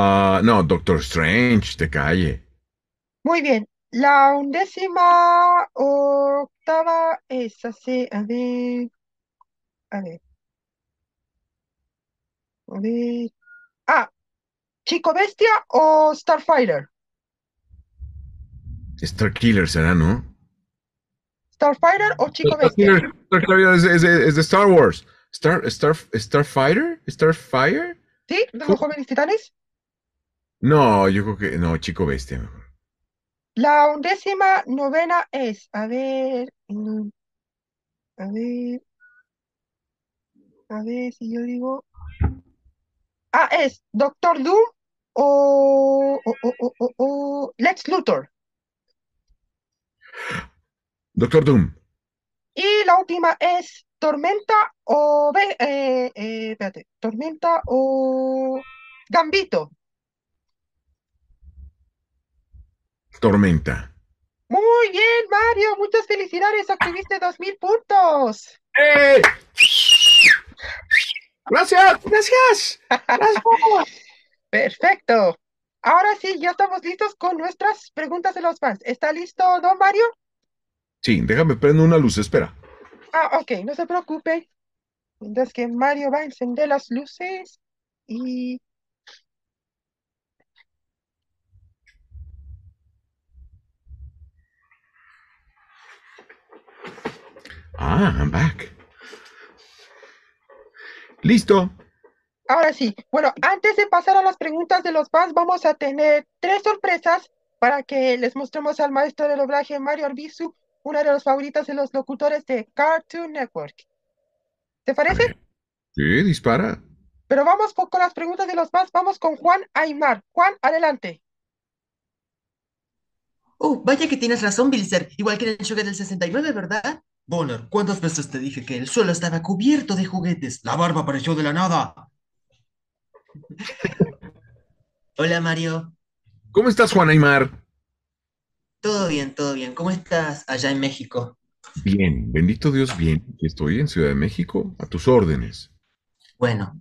ah, no, Doctor Strange, te calle. Muy bien. La undécima octava es así. A ver. A ver. A ver. Ah, ¿Chico Bestia o Starfighter? Starkiller será, ¿no? ¿Starfighter o Chico Bestia? Starkiller es, es, de Star Wars. Star, Star, ¿Starfighter? ¿Starfire? ¿Sí? ¿De los jóvenes titanes? No, yo creo que. No, Chico Bestia, La undécima novena es. A ver. A ver. A ver si yo digo. Ah, es Doctor Doom o, o, o, o, Lex Luthor. Doctor Doom. Y la última es Tormenta o... Eh, eh, espérate, Tormenta o Gambito. Tormenta. Muy bien, Mario. Muchas felicidades. Obtuviste 2.000 puntos. ¡Eh! Gracias, gracias. Perfecto. Ahora sí, ya estamos listos con nuestras preguntas de los fans. ¿Está listo, don Mario? Sí, déjame prender una luz, espera. Ah, ok, no se preocupe. Mientras que Mario va a encender las luces y... Ah, I'm back. Listo. Ahora sí. Bueno, antes de pasar a las preguntas de los fans, vamos a tener tres sorpresas para que les mostremos al maestro del doblaje Mario Arbizu, uno de los favoritas de los locutores de Cartoon Network. ¿Te parece? Sí, dispara. Pero vamos con, con las preguntas de los fans. Vamos con Juan Aymar. Juan, adelante. Oh, vaya que tienes razón, Bilzer. Igual que en el show del 69, ¿verdad? Bonner, ¿cuántas veces te dije que el suelo estaba cubierto de juguetes? La barba apareció de la nada. Hola, Mario. ¿Cómo estás, Juan Aymar? Todo bien, todo bien. ¿Cómo estás allá en México? Bien, bendito Dios, bien. Estoy en Ciudad de México, a tus órdenes. Bueno,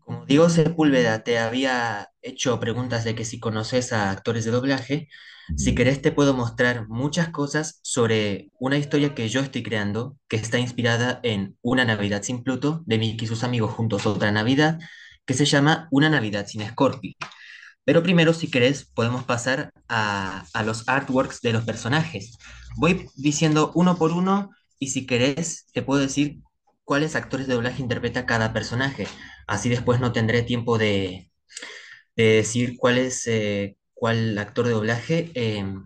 como digo, Sepúlveda te había hecho preguntas de que si conoces a actores de doblaje, si querés te puedo mostrar muchas cosas sobre una historia que yo estoy creando, que está inspirada en Una Navidad sin Pluto, de Mickey y sus amigos juntos otra Navidad, que se llama Una Navidad sin Scorpi. Pero primero, si querés, podemos pasar a, a los artworks de los personajes. Voy diciendo uno por uno y si querés, te puedo decir cuáles actores de doblaje interpreta cada personaje. Así después no tendré tiempo de, decir cuál es eh, cuál actor de doblaje em,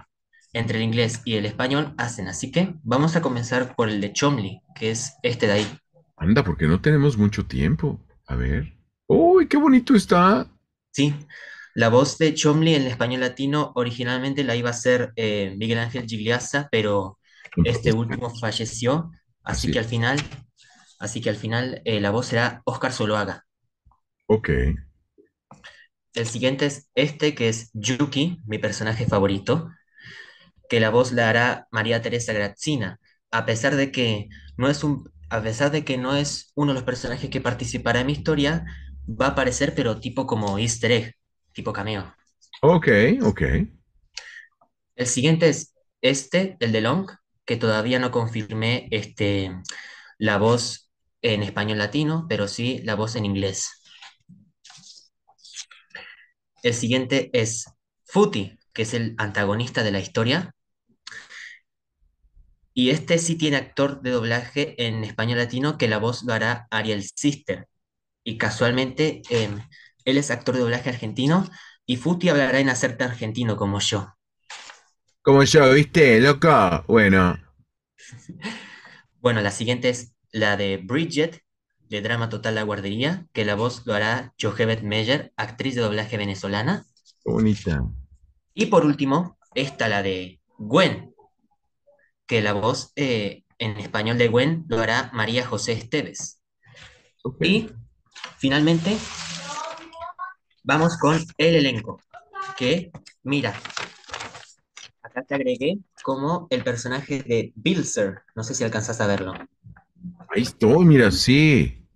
entre el inglés y el español hacen. Así que vamos a comenzar por el de Chomley, que es este de ahí. Anda, porque no tenemos mucho tiempo. A ver. ¡Uy, qué bonito está! Sí. La voz de Chomley en el español latino originalmente la iba a hacer eh, Miguel Ángel Gigliazza, pero este último falleció, así que al final Así que al final eh, la voz será Oscar Soloaga. Ok. El siguiente es este, que es Yuki, mi personaje favorito, que la voz la hará María Teresa Grazzina, a pesar de que no es un, a pesar de que no es uno de los personajes que participará en mi historia, va a aparecer, pero tipo como easter egg, tipo cameo. Ok, ok. El siguiente es este, el de Long, que todavía no confirmé este, la voz en español latino, pero sí la voz en inglés. El siguiente es Futi, que es el antagonista de la historia. Y este sí tiene actor de doblaje en español latino que la voz lo hará Ariel Sister. Y casualmente em, él es actor de doblaje argentino y Futi hablará en acerto argentino como yo. Como yo, ¿viste, loco? Bueno. bueno, la siguiente es la de Bridget, de drama total La Guardería, que la voz lo hará Johevet Meyer, actriz de doblaje venezolana. Bonita. Y por último, está la de Gwen, que la voz eh, en español de Gwen lo hará María José Esteves. Y finalmente, vamos con el elenco, que mira, acá te agregué como el personaje de Bilser, no sé si alcanzas a verlo. Ahí estoy, mira, sí.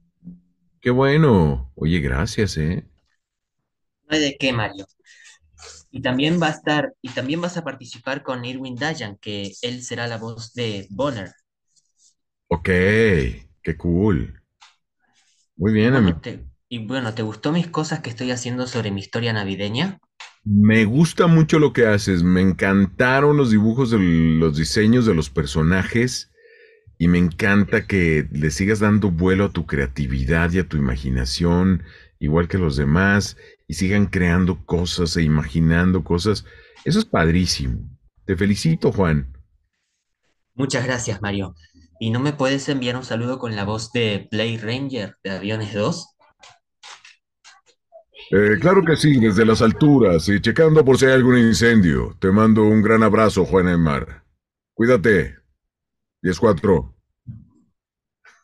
Qué bueno. Oye, gracias, ¿eh? No de qué, Mario. Y también va a estar, y también vas a participar con Irwin Dayan, que él será la voz de Bonner. Ok, qué cool. Muy bien, amigo. y bueno, ¿te gustó mis cosas que estoy haciendo sobre mi historia navideña? Me gusta mucho lo que haces. Me encantaron los dibujos, los diseños de los personajes. Y me encanta que le sigas dando vuelo a tu creatividad y a tu imaginación, igual que los demás, y sigan creando cosas e imaginando cosas. Eso es padrísimo. Te felicito, Juan. Muchas gracias, Mario. ¿Y no me puedes enviar un saludo con la voz de Play Ranger de Aviones 2? Eh, claro que sí, desde las alturas y checando por si hay algún incendio. Te mando un gran abrazo, Juan Mar. Cuídate. 10-4.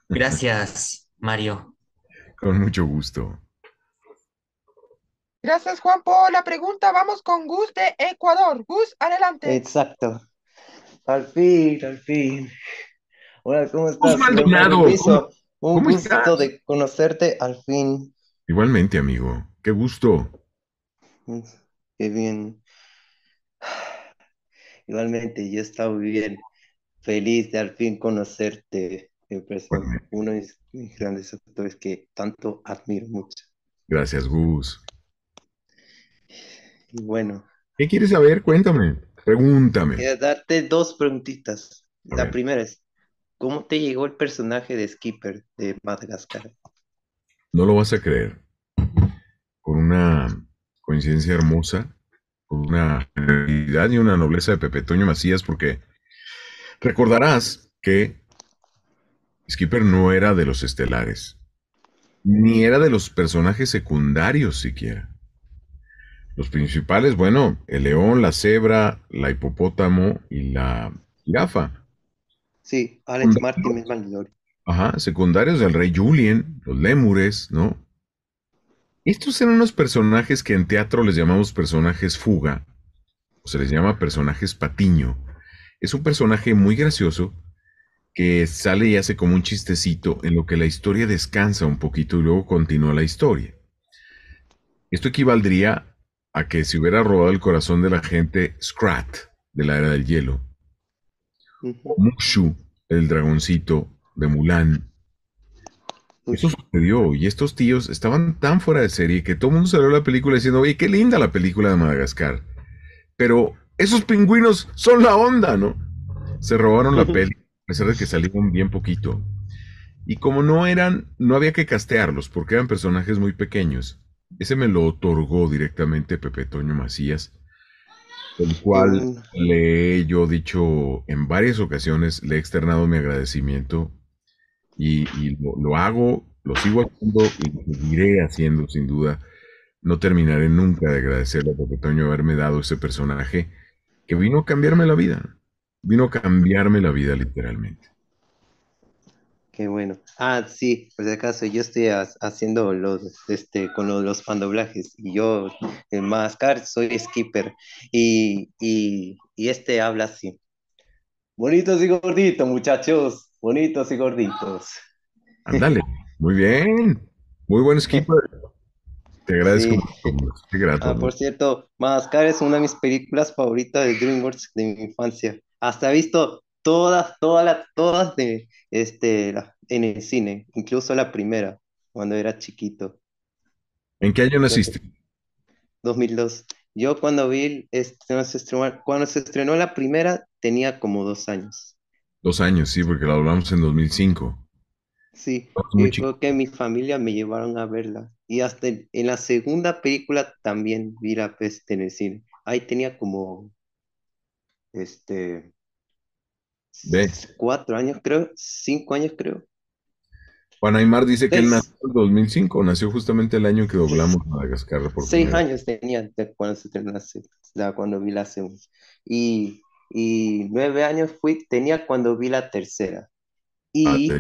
Gracias, Mario. Con mucho gusto. Gracias, Juan, por la pregunta. Vamos con Gus de Ecuador. Gus, adelante. Exacto. Al fin, al fin. Hola, ¿cómo estás? Un, gusto, de conocerte al fin. Igualmente, amigo. Qué gusto. Qué bien. Igualmente, yo he estado bien feliz de al fin conocerte. Eh, pues, pues uno de mis grandes actores que tanto admiro mucho. Gracias, Gus. Y bueno. ¿Qué quieres saber? Cuéntame, pregúntame. Quiero darte dos preguntitas. la primera es, ¿cómo te llegó el personaje de Skipper de Madagascar? No lo vas a creer. Con una coincidencia hermosa, con una realidad y una nobleza de Pepe Toño Macías, porque Recordarás que Skipper no era de los estelares, ni era de los personajes secundarios siquiera. Los principales, bueno, el león, la cebra, la hipopótamo y la jirafa. Sí, Alex Martin es Ajá, secundarios del rey Julien, los lémures, ¿no? Estos eran unos personajes que en teatro les llamamos personajes fuga, o se les llama personajes patiño, es un personaje muy gracioso que sale y hace como un chistecito en lo que la historia descansa un poquito y luego continúa la historia. Esto equivaldría a que se hubiera robado el corazón de la gente Scrat de la Era del Hielo, Mushu, el dragoncito de Mulan. Eso sucedió y estos tíos estaban tan fuera de serie que todo el mundo salió a la película diciendo, oye, qué linda la película de Madagascar. Pero esos pingüinos son la onda, ¿no? Se robaron la peli, a pesar de que salieron bien poquito. Y como no eran, no había que castearlos porque eran personajes muy pequeños. Ese me lo otorgó directamente Pepe Toño Macías, el cual mm. le he yo dicho en varias ocasiones, le he externado mi agradecimiento y, lo, lo, hago, lo sigo haciendo y lo seguiré haciendo sin duda. No terminaré nunca de agradecerle a Pepe Toño haberme dado ese personaje que vino a cambiarme la vida. Vino a cambiarme la vida literalmente. Qué bueno. Ah, sí, por si acaso, yo estoy haciendo los, este, con los, pandoblajes y yo, en máscar soy skipper y, y este habla así. Bonitos y gorditos, muchachos, bonitos y gorditos. Ándale, muy bien. Muy buen skipper. Te agradezco mucho, qué grato. Ah, por cierto, Madagascar es una de mis películas favoritas de DreamWorks de mi infancia. Hasta he visto todas, todas, las, todas de, este, en el cine, incluso la primera, cuando era chiquito. ¿En qué año naciste? 2002. Yo cuando vi, este, cuando se estrenó la primera, tenía como dos años. Dos años, sí, porque la hablamos en 2005. Sí, pues, yo eh, creo que mi familia me llevaron a verla. Y hasta en, la segunda película también vi la peste en el cine. Ahí tenía como, este, ¿Ves? cuatro años creo, cinco años creo. Juan Aymar dice que él nació en 2005, nació justamente el año que doblamos Madagascar. Por Seis años tenía cuando se terminó cuando vi la segunda. Y, nueve años fui, tenía cuando vi la tercera. Ah, y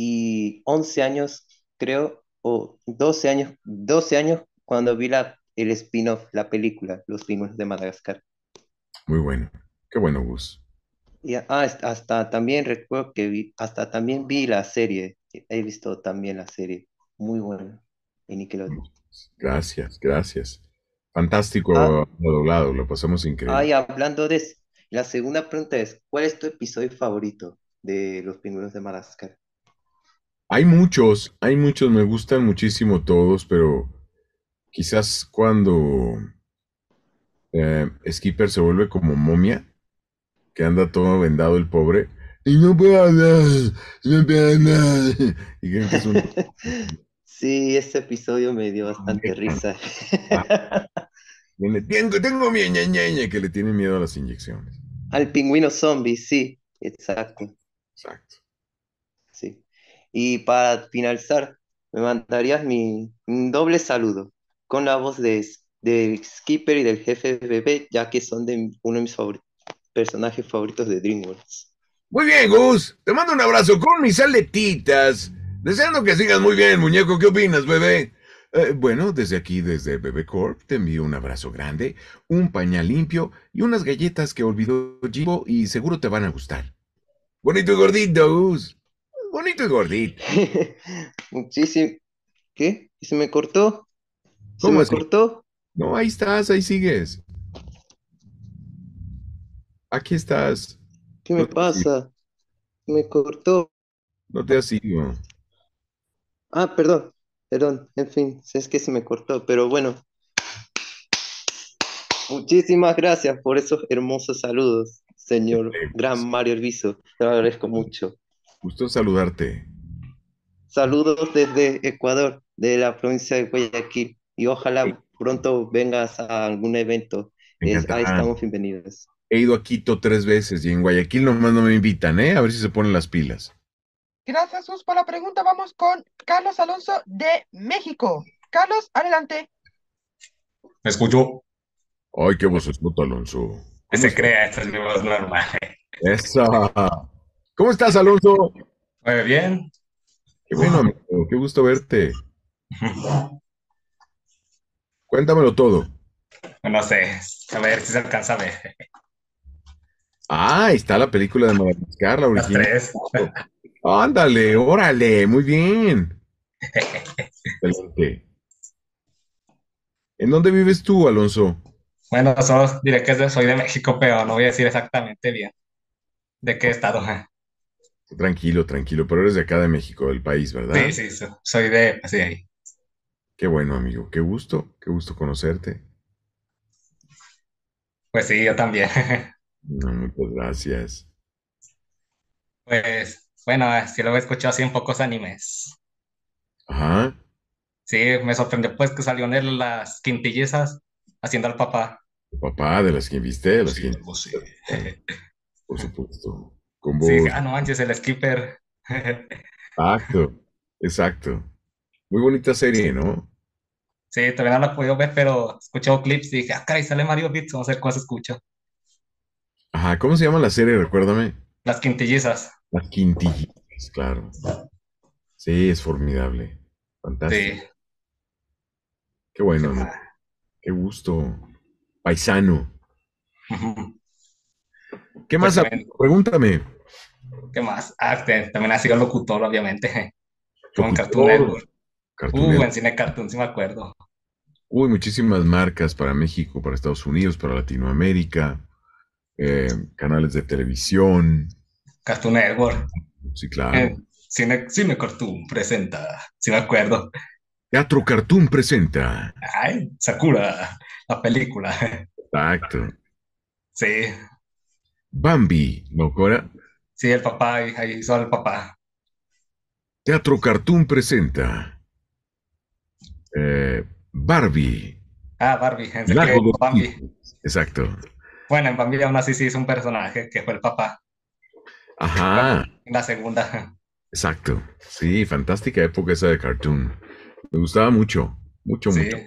y 11 años, creo, o 12 años, 12 años cuando vi la, el spin-off, la película, Los Pingüinos de Madagascar. Muy bueno, qué bueno, Gus. Y, ah, hasta también recuerdo que vi, hasta también vi la serie, he visto también la serie, muy bueno. en Nickelodeon. Gracias, gracias. Fantástico ah. lo pasamos increíble. Ah, y hablando de eso, la segunda pregunta es, ¿cuál es tu episodio favorito de Los Pingüinos de Madagascar? Hay muchos, hay muchos, me gustan muchísimo todos, pero quizás cuando eh, Skipper se vuelve como momia, que anda todo vendado el pobre, y no puede hablar, no puede hablar. Y Sí, este episodio me dio bastante risa. Ah, tengo, tengo mi ñañaña que le tiene miedo a las inyecciones. Al pingüino zombie, sí, exacto. Exacto. Y para finalizar, me mandarías mi doble saludo con la voz de, del Skipper y del jefe bebé, ya que son de uno de mis personajes favoritos de DreamWorks. Muy bien, Gus. Te mando un abrazo con mis aletitas. Deseando que sigas muy bien, muñeco. ¿Qué opinas, bebé? Eh, bueno, desde aquí, desde Bebé Corp, te envío un abrazo grande, un pañal limpio y unas galletas que olvidó Jimbo y seguro te van a gustar. Bonito y gordito, Gus. Bonito y gordito. muchísimo ¿Qué? ¿Se me cortó? ¿Se me cortó? No, ahí estás, ahí sigues. Aquí estás. ¿Qué me pasa? Me cortó. No te ha Ah, perdón, perdón. En fin, es que se me cortó, pero bueno. Muchísimas gracias por esos hermosos saludos, señor Gran Mario Elviso Te lo agradezco mucho. Gusto saludarte. Saludos desde Ecuador, de la provincia de Guayaquil, y ojalá eh. pronto vengas a algún evento. ahí estamos bienvenidos. He ido a Quito tres veces y en Guayaquil nomás no me invitan, ¿eh? A ver si se ponen las pilas. Gracias, Sus, por la pregunta. Vamos con Carlos Alonso de México. Carlos, adelante. ¿Me escucho? Ay, qué voz escucho, Alonso. Se crea, esta es mi voz normal. Esa. ¿Cómo estás, Alonso? Muy eh, bien. Qué bueno, ah. amigo. Qué gusto verte. Cuéntamelo todo. No sé. A ver si se alcanza a ver. Ah, está la película de Madagascar, la original. Ándale, órale, muy bien. Excelente. ¿En dónde vives tú, Alonso? Bueno, solo diré que soy de México, pero no voy a decir exactamente bien de qué estado. Eh? Tranquilo, tranquilo, pero eres de acá de México, del país, ¿verdad? Sí, sí, soy de, sí, ahí. Qué bueno, amigo, qué gusto, qué gusto conocerte. Pues sí, yo también. No, muchas gracias. Pues, bueno, si lo he escuchado así en pocos animes. Ajá. Sí, me sorprendió pues que salió en las quintillizas haciendo al papá. papá de las que viste, de las sí, Por supuesto. Sí, ah, no antes el skipper. Exacto, exacto. Muy bonita serie, ¿no? Sí, todavía no la he podido ver, pero escuchado clips y dije, ah, caray, sale Mario Bits, vamos a ver cómo se escucha. Ajá, ¿cómo se llama la serie? Recuérdame. Las quintillizas. Las quintillizas, claro. Sí, es formidable. Fantástico. Sí. Qué bueno, ah. Qué gusto. Paisano. ¿Qué pues más? Pregúntame. ¿Qué más? Ah, este, también ha sido locutor, obviamente. Con Cartoon Network. Cartoon uh, en Cine Cartoon, sí me acuerdo. Uy, muchísimas marcas para México, para Estados Unidos, para Latinoamérica, eh, canales de televisión. Cartoon Network. Sí, claro. Eh, Cine, Cartoon presenta, sí me acuerdo. Teatro Cartoon presenta. Ay, Sakura, la película. Exacto. Sí. Bambi, ¿no, Sí, el papá, hija, hizo el papá. Teatro Cartoon presenta eh, Barbie. Ah, Barbie, Bambi. Exacto. Bueno, en Bambi aún así sí es un personaje que fue el papá. Ajá. En la segunda. Exacto. Sí, fantástica época esa de Cartoon. Me gustaba mucho, mucho, sí. mucho.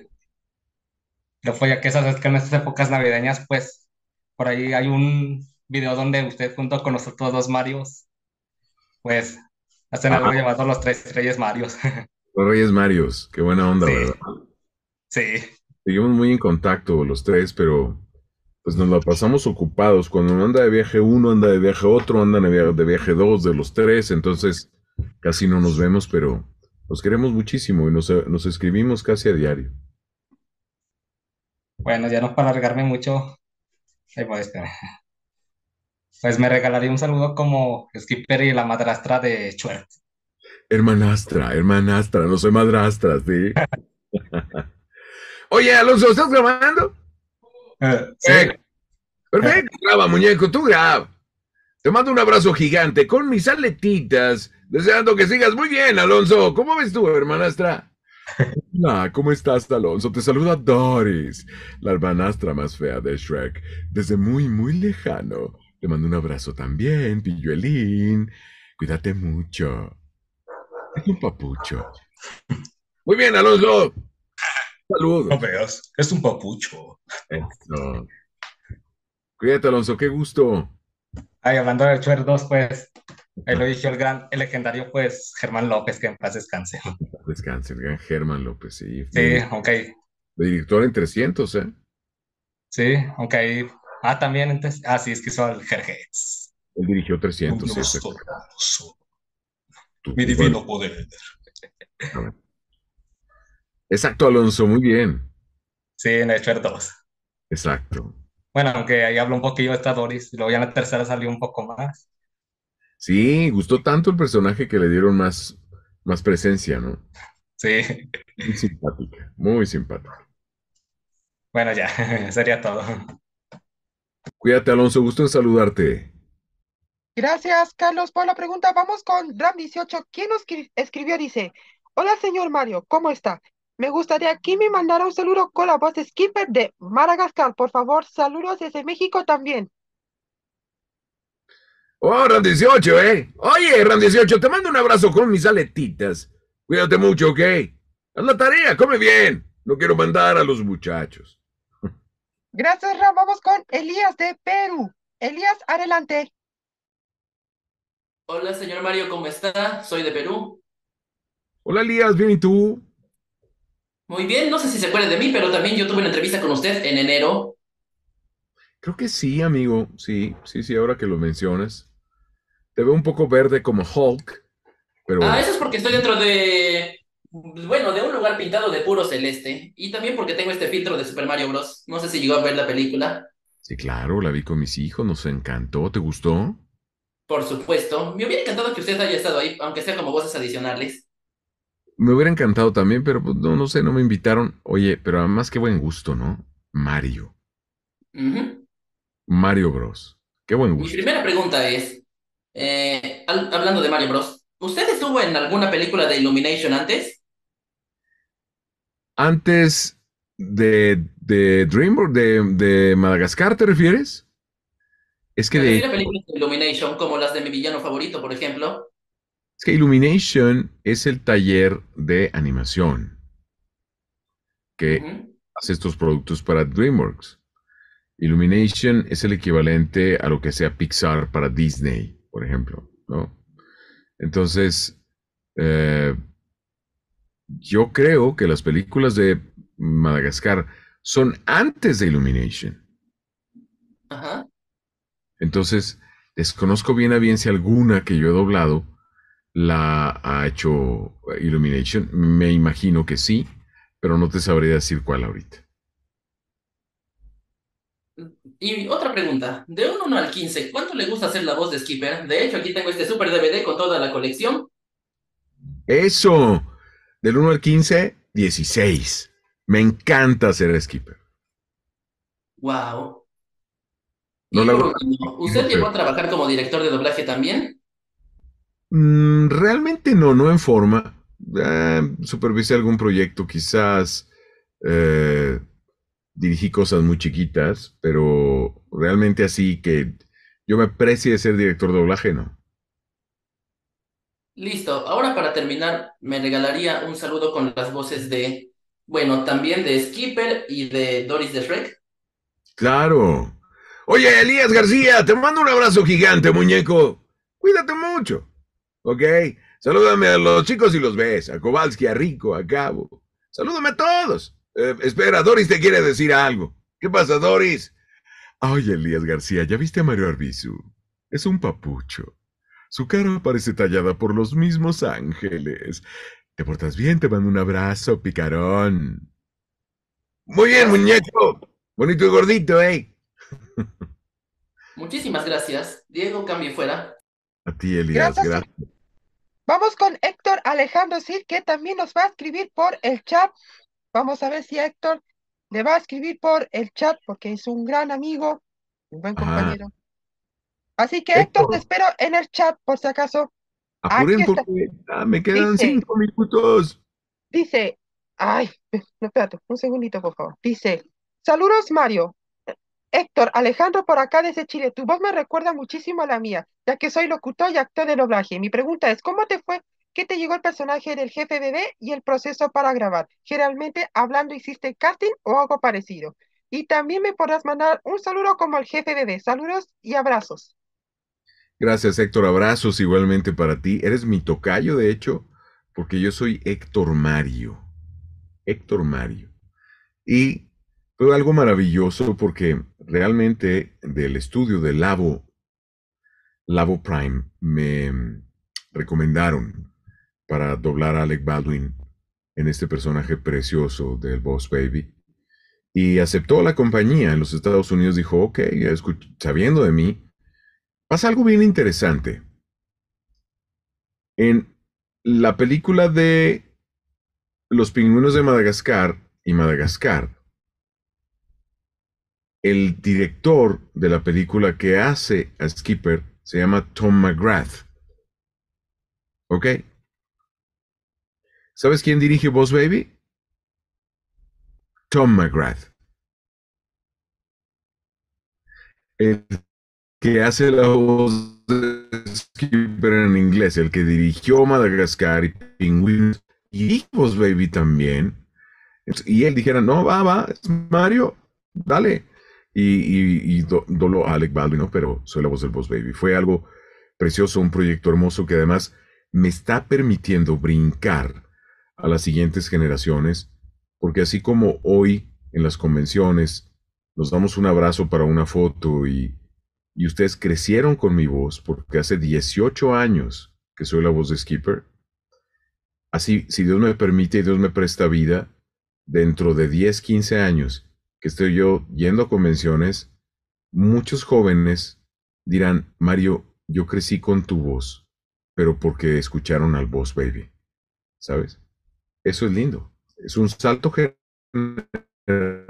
Lo fue ya que esas, que en estas épocas navideñas, pues, por ahí hay un video donde usted junto con nosotros dos Marios, pues hacen algo llamado los tres Reyes Marios. Los Reyes Marios, qué buena onda, ¿verdad? Sí. Seguimos muy en contacto los tres, pero pues nos la pasamos ocupados. Cuando anda de viaje uno, anda de viaje otro, anda de viaje dos, de los tres, entonces casi no nos vemos, pero nos queremos muchísimo y nos, nos escribimos casi a diario. Bueno, ya no para alargarme mucho, ahí voy a pues me regalaría un saludo como Skipper y la madrastra de Shrek. Hermanastra, hermanastra, no soy madrastra, sí. Oye, Alonso, ¿estás grabando? Eh, sí. Eh. perfecto, graba, muñeco, tú graba. Te mando un abrazo gigante con mis aletitas, deseando que sigas muy bien, Alonso. ¿Cómo ves tú, hermanastra? Hola, ¿cómo estás, Alonso? Te saluda Doris, la hermanastra más fea de Shrek, desde muy, muy lejano. Te mando un abrazo también, pilluelín. Cuídate mucho. Es un papucho. Muy bien, Alonso. Saludos. No es un papucho. Eso. Cuídate, Alonso, qué gusto. Ay, hablando de Chuer 2, pues, ahí lo dijo el gran, el legendario, pues, Germán López, que en paz descanse. Descanse, el gran Germán López, sí. Sí, ok. director en 300, ¿eh? Sí, ok. Ah, también, entonces. Ah, sí, es que son el Jerjes. Él dirigió 300. Mi divino poder. Exacto, Alonso, muy bien. Sí, en el 2. Exacto. Bueno, aunque ahí habló un poquillo de esta Doris, luego ya en la tercera salió un poco más. Sí, gustó tanto el personaje que le dieron más, más presencia, ¿no? Sí. Muy simpática, muy simpática. Bueno, ya, sería todo. Cuídate, Alonso, gusto en saludarte. Gracias, Carlos, por la pregunta. Vamos con Ram18. ¿Quién nos escribió? Dice, hola, señor Mario, ¿cómo está? Me gustaría que me mandara un saludo con la voz skipper de Madagascar. Por favor, saludos desde México también. Oh, Ram18, ¿eh? Oye, Ram18, te mando un abrazo con mis aletitas. Cuídate mucho, ¿ok? Haz la tarea, come bien. No quiero mandar a los muchachos. Gracias, Ram. Vamos con Elías de Perú. Elías, adelante. Hola, señor Mario, ¿cómo está? Soy de Perú. Hola, Elías, bien, ¿y tú? Muy bien, no sé si se acuerda de mí, pero también yo tuve una entrevista con usted en enero. Creo que sí, amigo. Sí, sí, sí, ahora que lo mencionas. Te veo un poco verde como Hulk, pero... Ah, eso es porque estoy dentro de pues, bueno, de un lugar pintado de puro celeste. Y también porque tengo este filtro de Super Mario Bros. No sé si llegó a ver la película. Sí, claro, la vi con mis hijos, nos encantó. ¿Te gustó? Por supuesto. Me hubiera encantado que usted haya estado ahí, aunque sea como voces adicionales. Me hubiera encantado también, pero pues, no, no sé, no me invitaron. Oye, pero además qué buen gusto, ¿no? Mario. Mario Bros. Qué buen gusto. Mi primera pregunta es, eh, hablando de Mario Bros, ¿usted estuvo en alguna película de Illumination antes? antes de, de Dreamworks, de, Madagascar, ¿te refieres? Es que de... películas de Illumination, como las de mi villano favorito, por ejemplo. Es que Illumination es el taller de animación que hace estos productos para DreamWorks. Illumination es el equivalente a lo que sea Pixar para Disney, por ejemplo, Entonces, eh, yo creo que las películas de Madagascar son antes de Illumination. Ajá. Entonces, desconozco bien a bien si alguna que yo he doblado la ha hecho Illumination. Me imagino que sí, pero no te sabría decir cuál ahorita. Y otra pregunta, de uno 1 al 15, ¿cuánto le gusta hacer la voz de Skipper? De hecho, aquí tengo este super DVD con toda la colección. Eso, del 1 al 15, 16. Me encanta ser skipper. Wow. ¿Usted llegó a trabajar como director de doblaje también? Mm, realmente no, no en forma. Eh, supervisé algún proyecto, quizás eh, dirigí cosas muy chiquitas, pero realmente así que yo me aprecie ser director de doblaje, no. Listo. Ahora para terminar, me regalaría un saludo con las voces de, bueno, también de Skipper y de Doris de Shrek. Claro. Oye, Elías García, te mando un abrazo gigante, muñeco. Cuídate mucho. ¿Ok? Salúdame a los chicos y los ves, a Kowalski, a Rico, a Cabo. Salúdame a todos. Eh, espera, Doris te quiere decir algo. ¿Qué pasa, Doris? Oye, Elías García, ¿ya viste a Mario Arbizu? Es un papucho. Su cara parece tallada por los mismos ángeles. ¿Te portas bien? Te mando un abrazo, picarón. Muy bien, muñeco. Bonito y gordito, ¿eh? Muchísimas gracias. Diego, cambie fuera. A ti, Elías, gracias. Vamos con Héctor Alejandro sí, que también nos va a escribir por el chat. Vamos a ver si Héctor le va a escribir por el chat, porque es un gran amigo, un buen compañero. Así que Héctor, te espero en el chat por si acaso. me quedan cinco minutos. Dice, ay, no, espérate, un segundito, por favor. Dice, saludos Mario. Héctor, Alejandro por acá desde Chile. Tu voz me recuerda muchísimo a la mía, ya que soy locutor y actor de doblaje. Mi pregunta es, ¿cómo te fue? ¿Qué te llegó el personaje del jefe bebé y el proceso para grabar? Generalmente, hablando, ¿hiciste casting o algo parecido? Y también me podrás mandar un saludo como el jefe bebé. Saludos y abrazos. Gracias, Héctor. Abrazos igualmente para ti. Eres mi tocayo, de hecho, porque yo soy Héctor Mario. Héctor Mario. Y fue algo maravilloso porque realmente del estudio de Labo, Labo Prime, me recomendaron para doblar a Alec Baldwin en este personaje precioso del Boss Baby. Y aceptó la compañía en los Estados Unidos. Dijo, ok, sabiendo de mí, Pasa algo bien interesante. En la película de Los pingüinos de Madagascar y Madagascar, el director de la película que hace a Skipper se llama Tom McGrath. ¿Ok? ¿Sabes quién dirige Boss Baby? Tom McGrath que hace la voz de Skipper en inglés, el que dirigió Madagascar y Penguins y Boss Baby también, y él dijera, no, va, va, es Mario, dale. Y, y, dolo a Alec Baldwin, pero soy la voz del Boss Baby. Fue algo precioso, un proyecto hermoso que además me está permitiendo brincar a las siguientes generaciones, porque así como hoy en las convenciones nos damos un abrazo para una foto y y ustedes crecieron con mi voz porque hace 18 años que soy la voz de Skipper. Así, si Dios me permite y Dios me presta vida, dentro de 10, 15 años que estoy yo yendo a convenciones, muchos jóvenes dirán, Mario, yo crecí con tu voz, pero porque escucharon al voz baby. ¿Sabes? Eso es lindo. Es un salto generacional.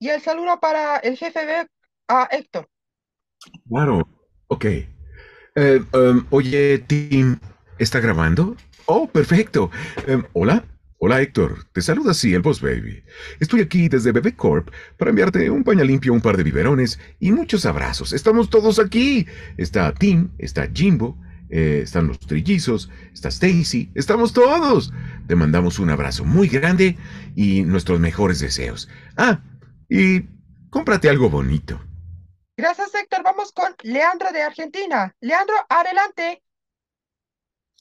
Y el saludo para el jefe de a Héctor. Claro, ok. Eh, em, oye, Tim, ¿está grabando? Oh, perfecto. Em, hola. Hola Héctor, te saluda así, el Boss Baby. Estoy aquí desde Bebé Corp para enviarte un pañal limpio, un par de biberones y muchos abrazos. Estamos todos aquí. Está Tim, está Jimbo, eh, están los trillizos, está Stacy, estamos todos. Te mandamos un abrazo muy grande y nuestros mejores deseos. Ah, y cómprate algo bonito. Gracias, Héctor. Vamos con Leandro de Argentina. Leandro, adelante.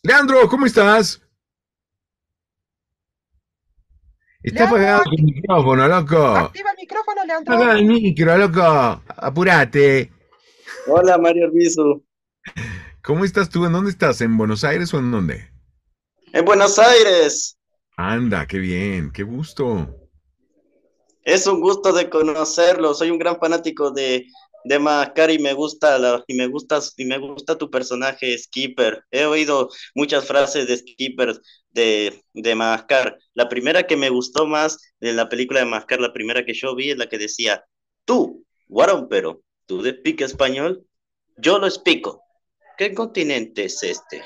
Leandro, ¿cómo estás? Está apagado el micrófono, loco. Activa el micrófono, Leandro. Apaga el micro, loco. Apúrate. Hola, Mario Arbizu. ¿Cómo estás tú? ¿En dónde estás? ¿En Buenos Aires o en dónde? En Buenos Aires. Anda, qué bien, qué gusto. Es un gusto de conocerlo. Soy un gran fanático de, de y me gusta la, y me y me gusta tu personaje Skipper. He oído muchas frases de Skipper de, de Mascar. La primera que me gustó más de la película de Mascar, la primera que yo vi es la que decía, tú, Guarón, pero tú despica español, yo lo explico. ¿Qué continente es este?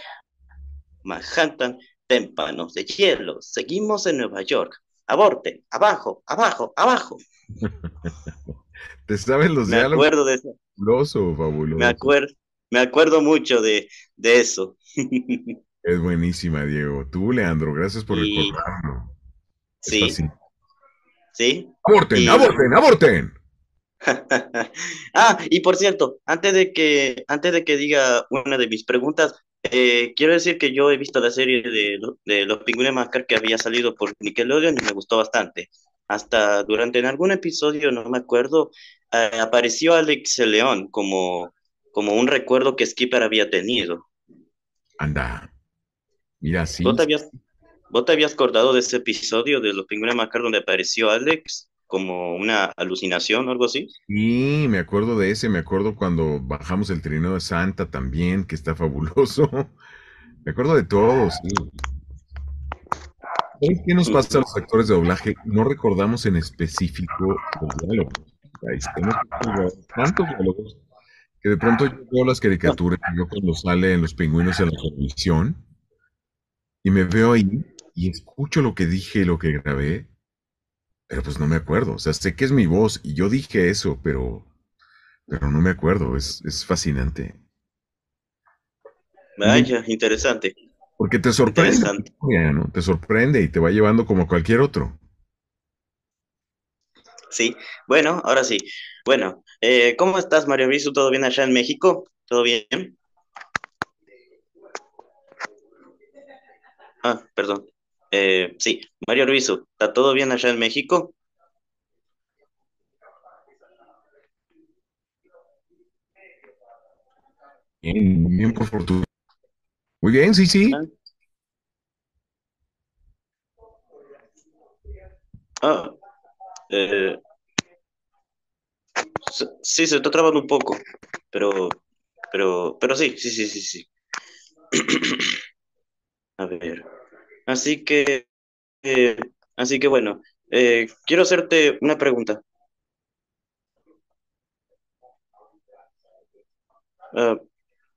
Manhattan, témpanos de hielo. Seguimos en Nueva York aborten, abajo, abajo, abajo. ¿Te saben los diálogos? me Acuerdo de eso. Fabuloso, fabuloso. Me acuerdo, me acuerdo mucho de, eso. es buenísima, Diego. Tú, Leandro, gracias por el recordarlo. sí. Sí. Aborten, aborten, aborten. ah, y por cierto, antes de que antes de que diga una de mis preguntas, eh, quiero decir que yo he visto la serie de, Los Pingüinos Mascar que había salido por Nickelodeon y me gustó bastante. Hasta durante en algún episodio, no me acuerdo, eh, apareció Alex León como, como un recuerdo que Skipper había tenido. Anda. Mira, sí. ¿Vos te habías, vos te habías acordado de ese episodio de Los Pingüinos Mascar donde apareció Alex? como una alucinación o algo así. Sí, me acuerdo de ese, me acuerdo cuando bajamos el trineo de Santa también, que está fabuloso. Me acuerdo de todos. qué nos pasa a los actores de doblaje? No recordamos en específico los diálogos. tantos diálogos que de pronto yo veo las caricaturas, yo cuando sale en Los Pingüinos en la televisión, y me veo ahí y escucho lo que dije y lo que grabé, pero pues no me acuerdo. O sea, sé que es mi voz y yo dije eso, pero, pero no me acuerdo. Es, fascinante. Vaya, interesante. Porque te sorprende. ¿no? Te sorprende y te va llevando como cualquier otro. Sí, bueno, ahora sí. Bueno, eh, ¿cómo estás, Mario Bisu? ¿Todo bien allá en México? ¿Todo bien? Ah, perdón. Eh, sí, Mario Ruizo, ¿está todo bien allá en México? Bien, bien, por fortuna. Muy bien, sí, sí. Ah, eh, sí, se está trabando un poco, pero, pero, pero sí, sí, sí, sí, sí. A ver. Así que, eh, así que bueno, eh, quiero hacerte una pregunta. Ah,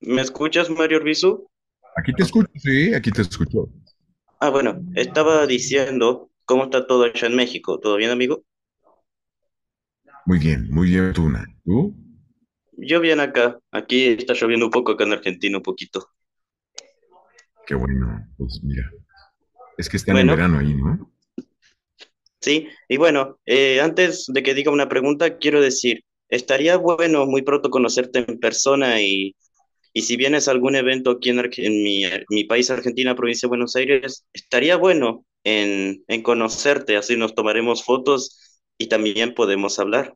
¿Me escuchas, Mario Orbizu? Aquí te escucho, sí, aquí te escucho. Ah, bueno, estaba diciendo cómo está todo allá en México. ¿Todo bien, amigo? Muy bien, muy bien, Tuna. ¿Tú? Yo bien acá. Aquí está lloviendo un poco, acá en Argentina un poquito. Qué bueno, pues mira, es que están en verano ahí, ¿no? Sí, y bueno, eh, antes de que diga una pregunta, quiero decir, estaría bueno muy pronto conocerte en persona y, si vienes a algún evento aquí en, mi, país, Argentina, provincia de Buenos Aires, estaría bueno en, conocerte, así nos tomaremos fotos y también podemos hablar.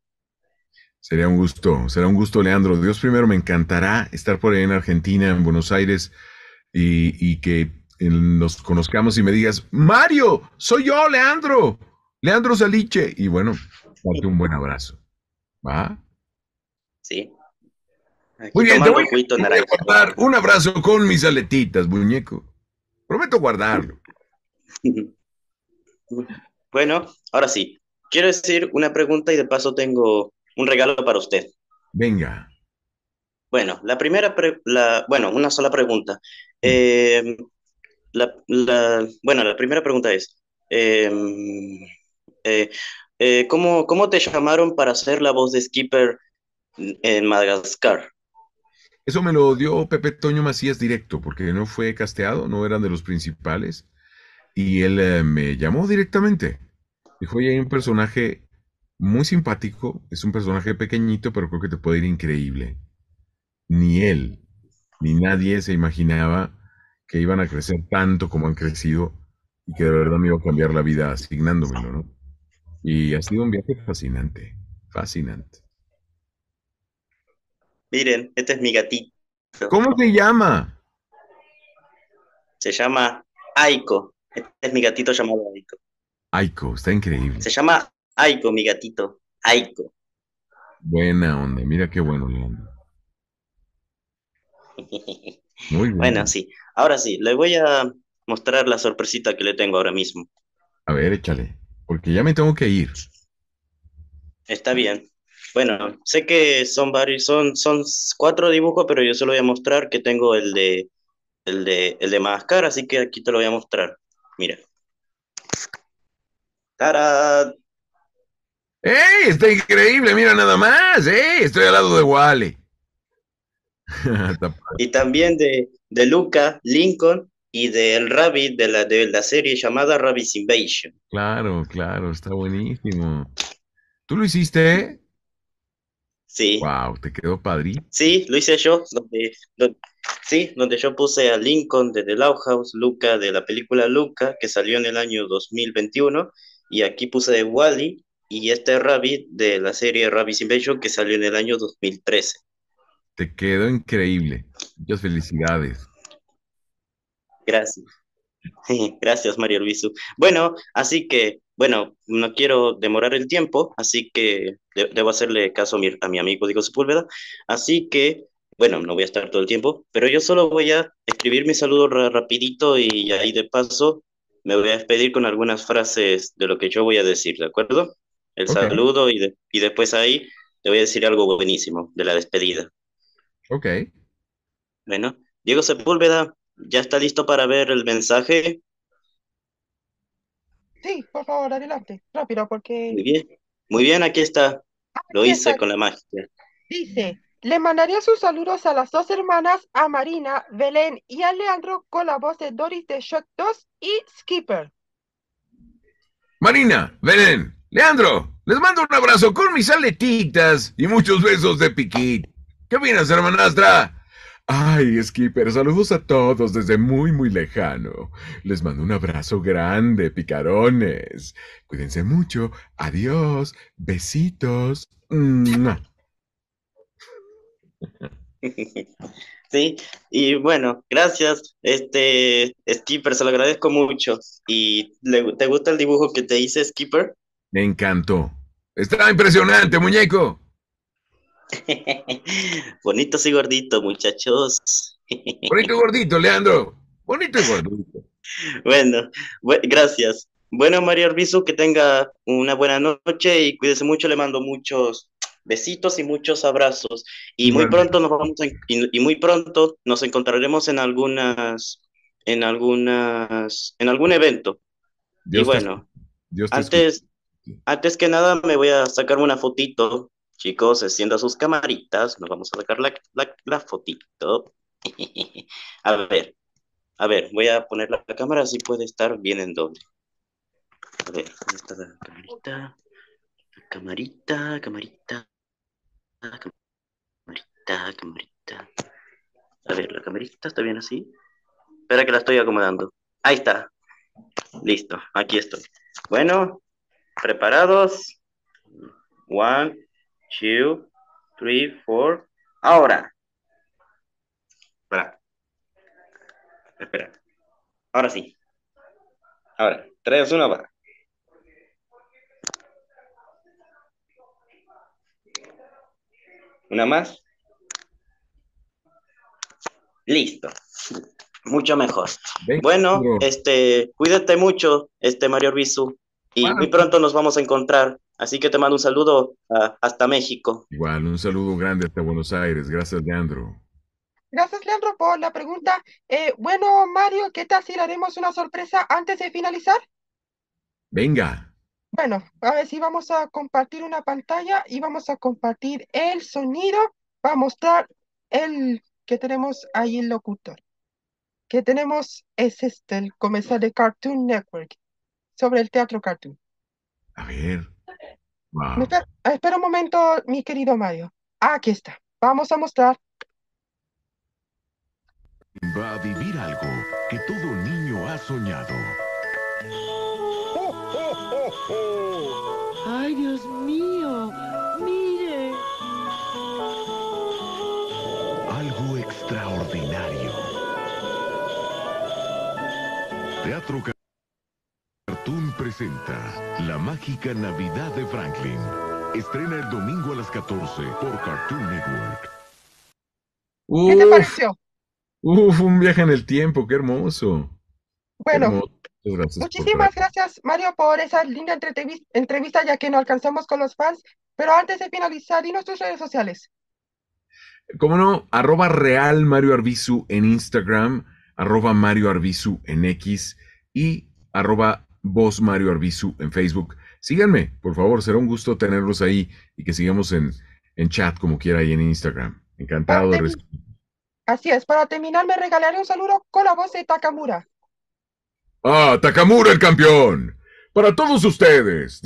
Sería un gusto, será un gusto, Leandro. Dios primero, me encantará estar por ahí en Argentina, en Buenos Aires, y, y que nos conozcamos y me digas, Mario, soy yo, Leandro, Leandro Saliche. Y bueno, un buen abrazo. ¿Va? Sí. un abrazo con mis aletitas, muñeco. Prometo guardarlo. bueno, ahora sí. Quiero decir una pregunta y de paso tengo un regalo para usted. Venga. Bueno, la primera, bueno, una sola pregunta. Eh, la, bueno, la primera pregunta es, em, eh, eh, ¿cómo, te llamaron para hacer la voz de Skipper en Madagascar? Eso me lo dio Pepe Toño Macías directo, porque no fue casteado, no eran de los principales, y él eh, me llamó directamente. Dijo, oye, hay un personaje muy simpático, es un personaje pequeñito, pero creo que te puede ir increíble. Ni él, ni nadie se imaginaba que iban a crecer tanto como han crecido y que de verdad me iba a cambiar la vida asignándomelo, ¿no? Y ha sido un viaje fascinante, fascinante. Miren, este es mi gatito. ¿Cómo se llama? Se llama Aiko. Este es mi gatito llamado Aiko. Aiko, está increíble. Se llama Aiko, mi gatito. Aiko. Buena onda, mira qué bueno, Leandro. Muy buena, bueno, sí. Ahora sí, le voy a mostrar la sorpresita que le tengo ahora mismo. A ver, échale, porque ya me tengo que ir. Está bien. Bueno, sé que son varios, son, son cuatro dibujos, pero yo solo voy a mostrar que tengo el de, el de, el de así que aquí te lo voy a mostrar. Mira. ¡Tarán! ¡Ey! ¡Está increíble! ¡Mira nada más! eh, Estoy al lado de Wally. y también de, de Luca, Lincoln, y del Rabbit, de la, de la serie llamada Rabbit's Invasion. Claro, claro, está buenísimo. ¿Tú lo hiciste? Sí. Wow, te quedó padre, Sí, lo hice yo, donde, sí, donde yo puse a Lincoln de The House, Luca de la película Luca, que salió en el año 2021, y aquí puse de Wally y este Rabbit de la serie Rabbit's Invasion, que salió en el año 2013. Te quedó increíble. Muchas felicidades. Gracias. Gracias, Mario Luisu. Bueno, así que, bueno, no quiero demorar el tiempo, así que debo hacerle caso a mi, amigo Diego Sepúlveda. Así que, bueno, no voy a estar todo el tiempo, pero yo solo voy a escribir mi saludo rapidito y ahí de paso me voy a despedir con algunas frases de lo que yo voy a decir, ¿de acuerdo? El saludo y, y después ahí te voy a decir algo buenísimo de la despedida. Ok. Bueno, Diego Sepúlveda, ¿ya está listo para ver el mensaje? Sí, por favor, adelante, rápido, porque... Muy bien, muy bien, aquí está. Ah, Lo hice con la magia. Dice, le mandaría sus saludos a las dos hermanas, a Marina, Belén y a Leandro con la voz de Doris de Shock 2 y Skipper. Marina, Belén, Leandro, les mando un abrazo con mis aletitas y muchos besos de piquín. ¿Qué opinas, hermanastra? Ay, Skipper, saludos a todos desde muy, muy lejano. Les mando un abrazo grande, picarones. Cuídense mucho. Adiós. Besitos. Sí, y bueno, gracias. Este, Skipper, se lo agradezco mucho. ¿Y te gusta el dibujo que te hice, Skipper? Me encantó. Está impresionante, muñeco. Bonitos y gordito, muchachos. Bonito y gordito, Leandro. Bonito y gordito. Bueno, gracias. Bueno, María Orbizu, que tenga una buena noche y cuídese mucho. Le mando muchos besitos y muchos abrazos. Y muy pronto nos vamos y, muy pronto nos encontraremos en algunas en algunas en algún evento. Dios y bueno, Dios antes antes que nada me voy a sacar una fotito Chicos, haciendo sus camaritas, nos vamos a sacar la, fotito. a ver, a ver, voy a poner la, cámara así puede estar bien en doble. A ver, ¿dónde está la camarita? Camarita, camarita, camarita, camarita. A ver, la camarita está bien así. Espera que la estoy acomodando. Ahí está. Listo, aquí estoy. Bueno, preparados. One, two, three, four. Ahora. Espera. Espera. Ahora sí. Ahora. Tres, una, para. Una más. Listo. Mucho mejor. bueno, este, cuídate mucho, este Mario Arbizu. Y muy pronto nos vamos a encontrar Así que te mando un saludo ah, hasta México. Igual, un saludo grande hasta Buenos Aires. Gracias, Leandro. Gracias, Leandro, por la pregunta. Eh, bueno, Mario, ¿qué tal si le haremos una sorpresa antes de finalizar? Venga. Bueno, a ver si vamos a compartir una pantalla y vamos a compartir el sonido para mostrar el que tenemos ahí el locutor. Que tenemos es este, el comensal de Cartoon Network sobre el teatro cartoon. A ver. Espera, un momento, mi querido Mario. aquí está. Vamos a mostrar. Va a vivir algo que todo niño ha soñado. ¡Oh, oh, oh, ¡Ay, Dios mío! presenta La Mágica Navidad de Franklin. Estrena el domingo a las 14 por Cartoon Network. ¿Qué te pareció? Uf, un viaje en el tiempo, qué hermoso. Bueno, muchísimas gracias Mario por esa linda entrevista, ya que no alcanzamos con los fans, pero antes de finalizar, dinos tus redes sociales. Como no, arroba real Mario en Instagram, arroba Mario en X y arroba Voz Mario Arbizu en Facebook. Síganme, por favor, será un gusto tenerlos ahí y que sigamos en, chat como quiera y en Instagram. Encantado de Así es, para terminar me regalaré un saludo con la voz de Takamura. Ah, Takamura el campeón. Para todos ustedes,